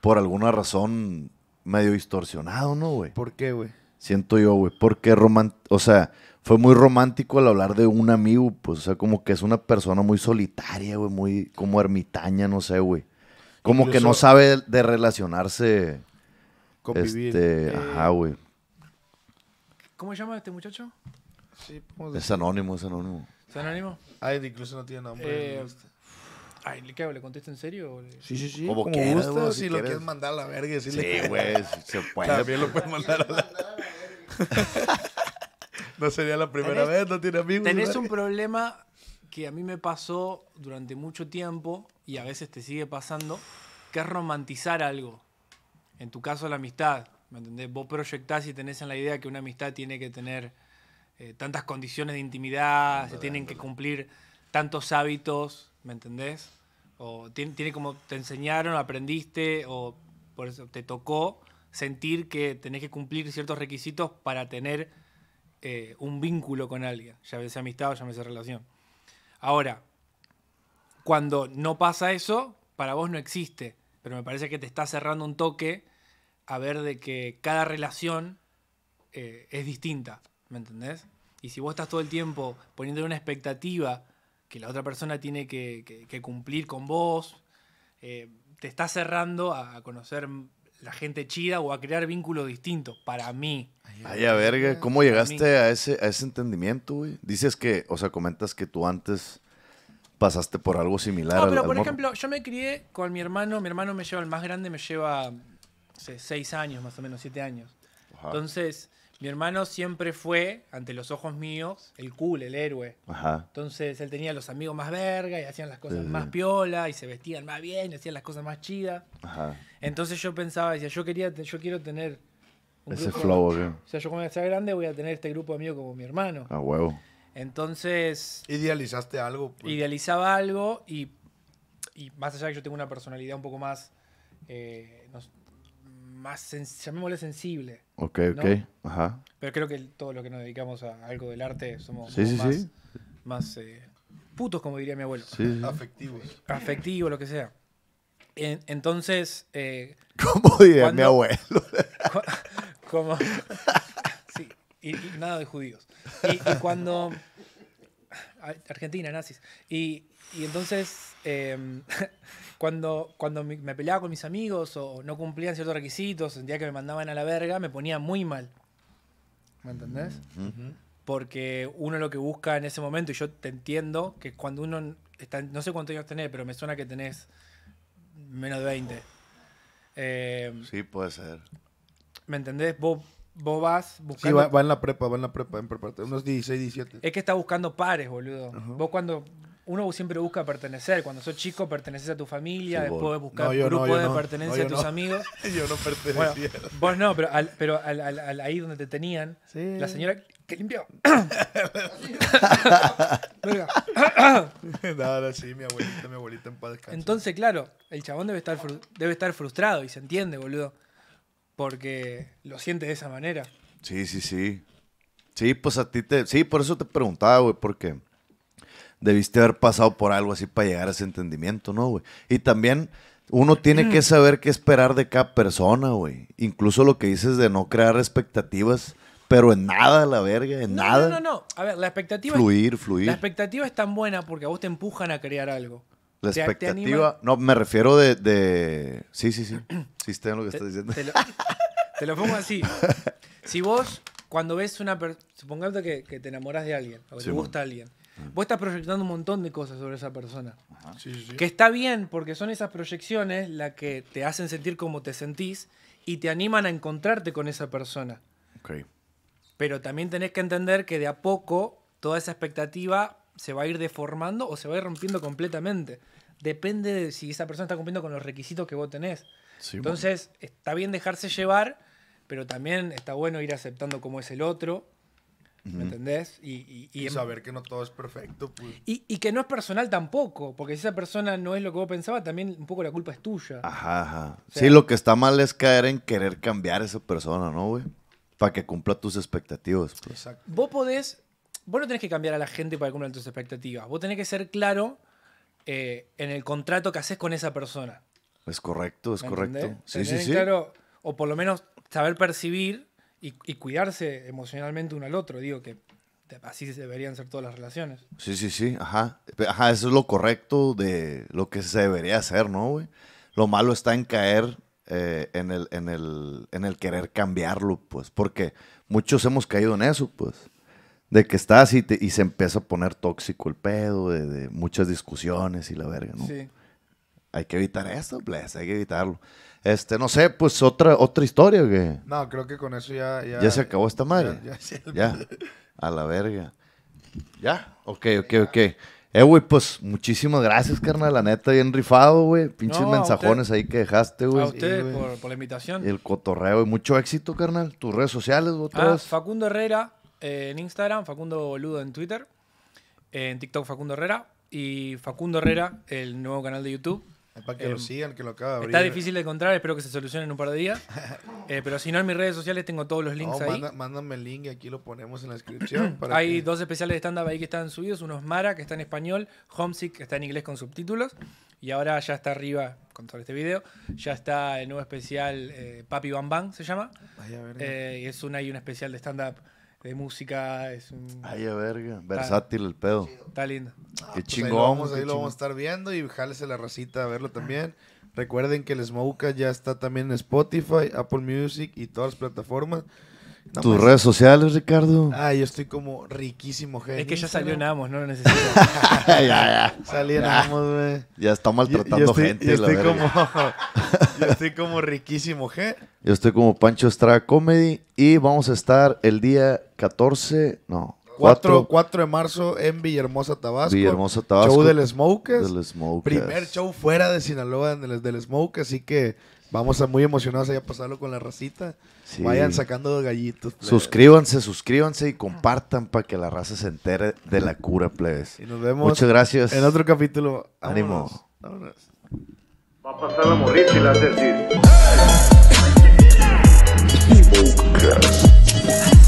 por alguna razón medio distorsionado, ¿no, güey? ¿Por qué, güey? Siento yo, güey. Porque romántico, o sea, fue muy romántico al hablar de un amigo, pues, o sea, como que es una persona muy solitaria, güey, muy como ermitaña, no sé, güey. Como que no sabe de relacionarse. Convivir. Este, eh, ajá, güey. ¿Cómo se llama este muchacho? Sí, es anónimo, es anónimo. ¿Es anónimo? Ay, incluso no tiene nombre. Eh, ay, ¿le qué? ¿Le contesto en serio? Sí, sí, sí. Como, que quieras, gusta, si, lo quieres mandar a la verga. Sí, güey, si se puede. También lo puedes mandar a la verga. no sería la primera vez, no tiene amigos. Tenés un problema que a mí me pasó durante mucho tiempo, y a veces te sigue pasando, que es romantizar algo. En tu caso, la amistad. ¿Me entendés? Vos proyectás y tenés en la idea que una amistad tiene que tener eh, tantas condiciones de intimidad, se tienen que cumplir tantos hábitos, ¿me entendés? O tiene, como te enseñaron, aprendiste, o por eso te tocó sentir que tenés que cumplir ciertos requisitos para tener eh, un vínculo con alguien, ya sea amistad o llámese relación. Ahora, cuando no pasa eso, para vos no existe. Pero me parece que te está cerrando un toque a ver de que cada relación eh, es distinta. ¿Me entendés? Y si vos estás todo el tiempo poniendo una expectativa que la otra persona tiene que, cumplir con vos, eh, te está cerrando a, conocer la gente chida o a crear vínculos distintos, para mí. Ay, a verga, ¿cómo llegaste a ese, a ese entendimiento, güey? Dices que, o sea, comentas que tú antes pasaste por algo similar. No, pero por ejemplo, yo me crié con mi hermano, mi hermano me lleva, el más grande me lleva, seis años, más o menos, siete años. Entonces, mi hermano siempre fue, ante los ojos míos, el cool, el héroe. Entonces él tenía los amigos más verga y hacían las cosas más piola y se vestían más bien y hacían las cosas más chidas. Entonces yo pensaba, decía, yo quería, yo quiero tener un ese flow, O sea, yo cuando sea grande voy a tener este grupo de amigos como mi hermano. A ah, huevo. Entonces. ¿Idealizaste algo? Pues, idealizaba algo y, más allá que yo tengo una personalidad un poco más. Eh, más, llamémosle sensible. Ok, ok, ajá. Pero creo que todo lo que nos dedicamos a algo del arte somos, más, eh, putos, como diría mi abuelo. Afectivos. Afectivos, lo que sea. entonces... Eh, ¿Cómo diría mi abuelo? sí, y, nada de judíos. Y, y cuando... Argentina, nazis. Y, y entonces, em, cuando, cuando me peleaba con mis amigos o no cumplían ciertos requisitos, sentía que me mandaban a la verga, me ponía muy mal. ¿Me entendés? Porque uno lo que busca en ese momento, y yo te entiendo, que cuando uno está, no sé cuántos años tenés, pero me suena que tenés menos de 20. Em, sí, puede ser. ¿Me entendés? Vos, vas buscando... Sí, va, en la prepa, va en la prepa, en prepa. Unos 16, 17. Es que está buscando pares, boludo. Vos cuando uno siempre busca pertenecer. Cuando sos chico, perteneces a tu familia, después buscas grupos de pertenencia a tus amigos. yo no pertenecía. Bueno, vos no, pero, ahí donde te tenían, la señora que limpió. no, sí, mi abuelita, Entonces, claro, el chabón debe estar, debe estar frustrado y se entiende, boludo. Porque lo siente de esa manera. Sí, sí, sí. Sí, pues a ti te. Sí, por eso te preguntaba, güey, qué? debiste haber pasado por algo así para llegar a ese entendimiento, ¿no, güey? Y también uno tiene que saber qué esperar de cada persona, güey. Incluso lo que dices de no crear expectativas, pero en nada, la verga, en nada. No, no, no. A ver, la expectativa. Fluir, fluir. La expectativa es tan buena porque a vos te empujan a crear algo. La expectativa. no, me refiero de, Sí, sí, sí. Sí, está lo que estás diciendo. Te lo, pongo así. Si vos, cuando ves una. persona... Supongamos que, te enamoras de alguien, o que te gusta alguien. Vos estás proyectando un montón de cosas sobre esa persona. Que está bien, porque son esas proyecciones las que te hacen sentir como te sentís y te animan a encontrarte con esa persona. Pero también tenés que entender que de a poco toda esa expectativa se va a ir deformando o se va a ir rompiendo completamente. Depende de si esa persona está cumpliendo con los requisitos que vos tenés. Entonces, está bien dejarse llevar, pero también está bueno ir aceptando cómo es el otro ¿Me entendés? Y, em- saber que no todo es perfecto. Pues. Y, que no es personal tampoco, porque si esa persona no es lo que vos pensabas, también un poco la culpa es tuya. Ajá, ajá. sí, lo que está mal es caer en querer cambiar a esa persona, ¿no, güey? Para que cumpla tus expectativas. Pues. Exacto. Vos podés, vos no tenés que cambiar a la gente para cumplir tus expectativas. Vos tenés que ser claro eh, en el contrato que haces con esa persona. Es correcto, es correcto. Sí, sí, sí. Claro, o por lo menos saber percibir y, cuidarse emocionalmente uno al otro. Digo que así deberían ser todas las relaciones. Sí, sí, sí, ajá. Ajá, eso es lo correcto de lo que se debería hacer, ¿no, güey? Lo malo está en caer eh, en, el, en, el, en el querer cambiarlo, pues, porque muchos hemos caído en eso, pues. De que estás y, y se empieza a poner tóxico el pedo, de, de muchas discusiones y la verga, ¿no? Sí. Hay que evitar eso, pues, hay que evitarlo. Este, no sé, pues otra, otra historia, güey. No, creo que con eso ya. Ya, se acabó esta madre. Ya, A la verga. Ya. Ok, ok, ok. Eh, güey, pues muchísimas gracias, carnal. La neta, bien rifado, güey. Pinches mensajones ahí que dejaste, güey. A usted por, la invitación. el cotorreo, y mucho éxito, carnal. Tus redes sociales, ah, vos Facundo Herrera eh, en Instagram, Facundo Boludo en Twitter, en TikTok Facundo Herrera y Facundo Herrera, el nuevo canal de YouTube para que lo sigan, que lo acaba de abrir. Está difícil de encontrar, espero que se solucione en un par de días. Eh, pero si no, en mis redes sociales tengo todos los links ahí. mándame el link y aquí lo ponemos en la descripción. Hay dos especiales de stand-up ahí que están subidos: uno es Mara, que está en español, Homesick, que está en inglés con subtítulos. Y ahora ya está arriba, con todo este video, ya está el nuevo especial eh, Papi Bam Bam, se llama. Eh, y es una y un especial de stand-up de música. Es un... Ay, a verga. Versátil el pedo. Está lindo. qué ah, pues chingón. Ahí lo vamos, a estar viendo y jálese la racita a verlo también. Recuerden que el Smoke ya está también en Spotify, Apple Music y todas las plataformas. Tus redes sociales, Ricardo. Ah, yo estoy como riquísimo, G. Es que ya salió en Amos, no lo necesito. ya, ya. Salí en Amos, güey. Ya está maltratando gente. Yo estoy, la como, yo estoy como riquísimo, G. Yo estoy como Pancho Estrada Comedy. Y vamos a estar el día 14, no, 4, de marzo en Villahermosa, Tabasco. Villahermosa, Tabasco. Show del Smoke. Primer show fuera de Sinaloa del Smoke, así que Vamos a muy emocionados allá a pasarlo con la racita. Vayan sacando gallitos. Suscríbanse, suscríbanse y compartan para que la raza se entere de la cura, plebes. Y nos vemos. Muchas gracias. En otro capítulo. Ánimo. Va a pasar a morir si la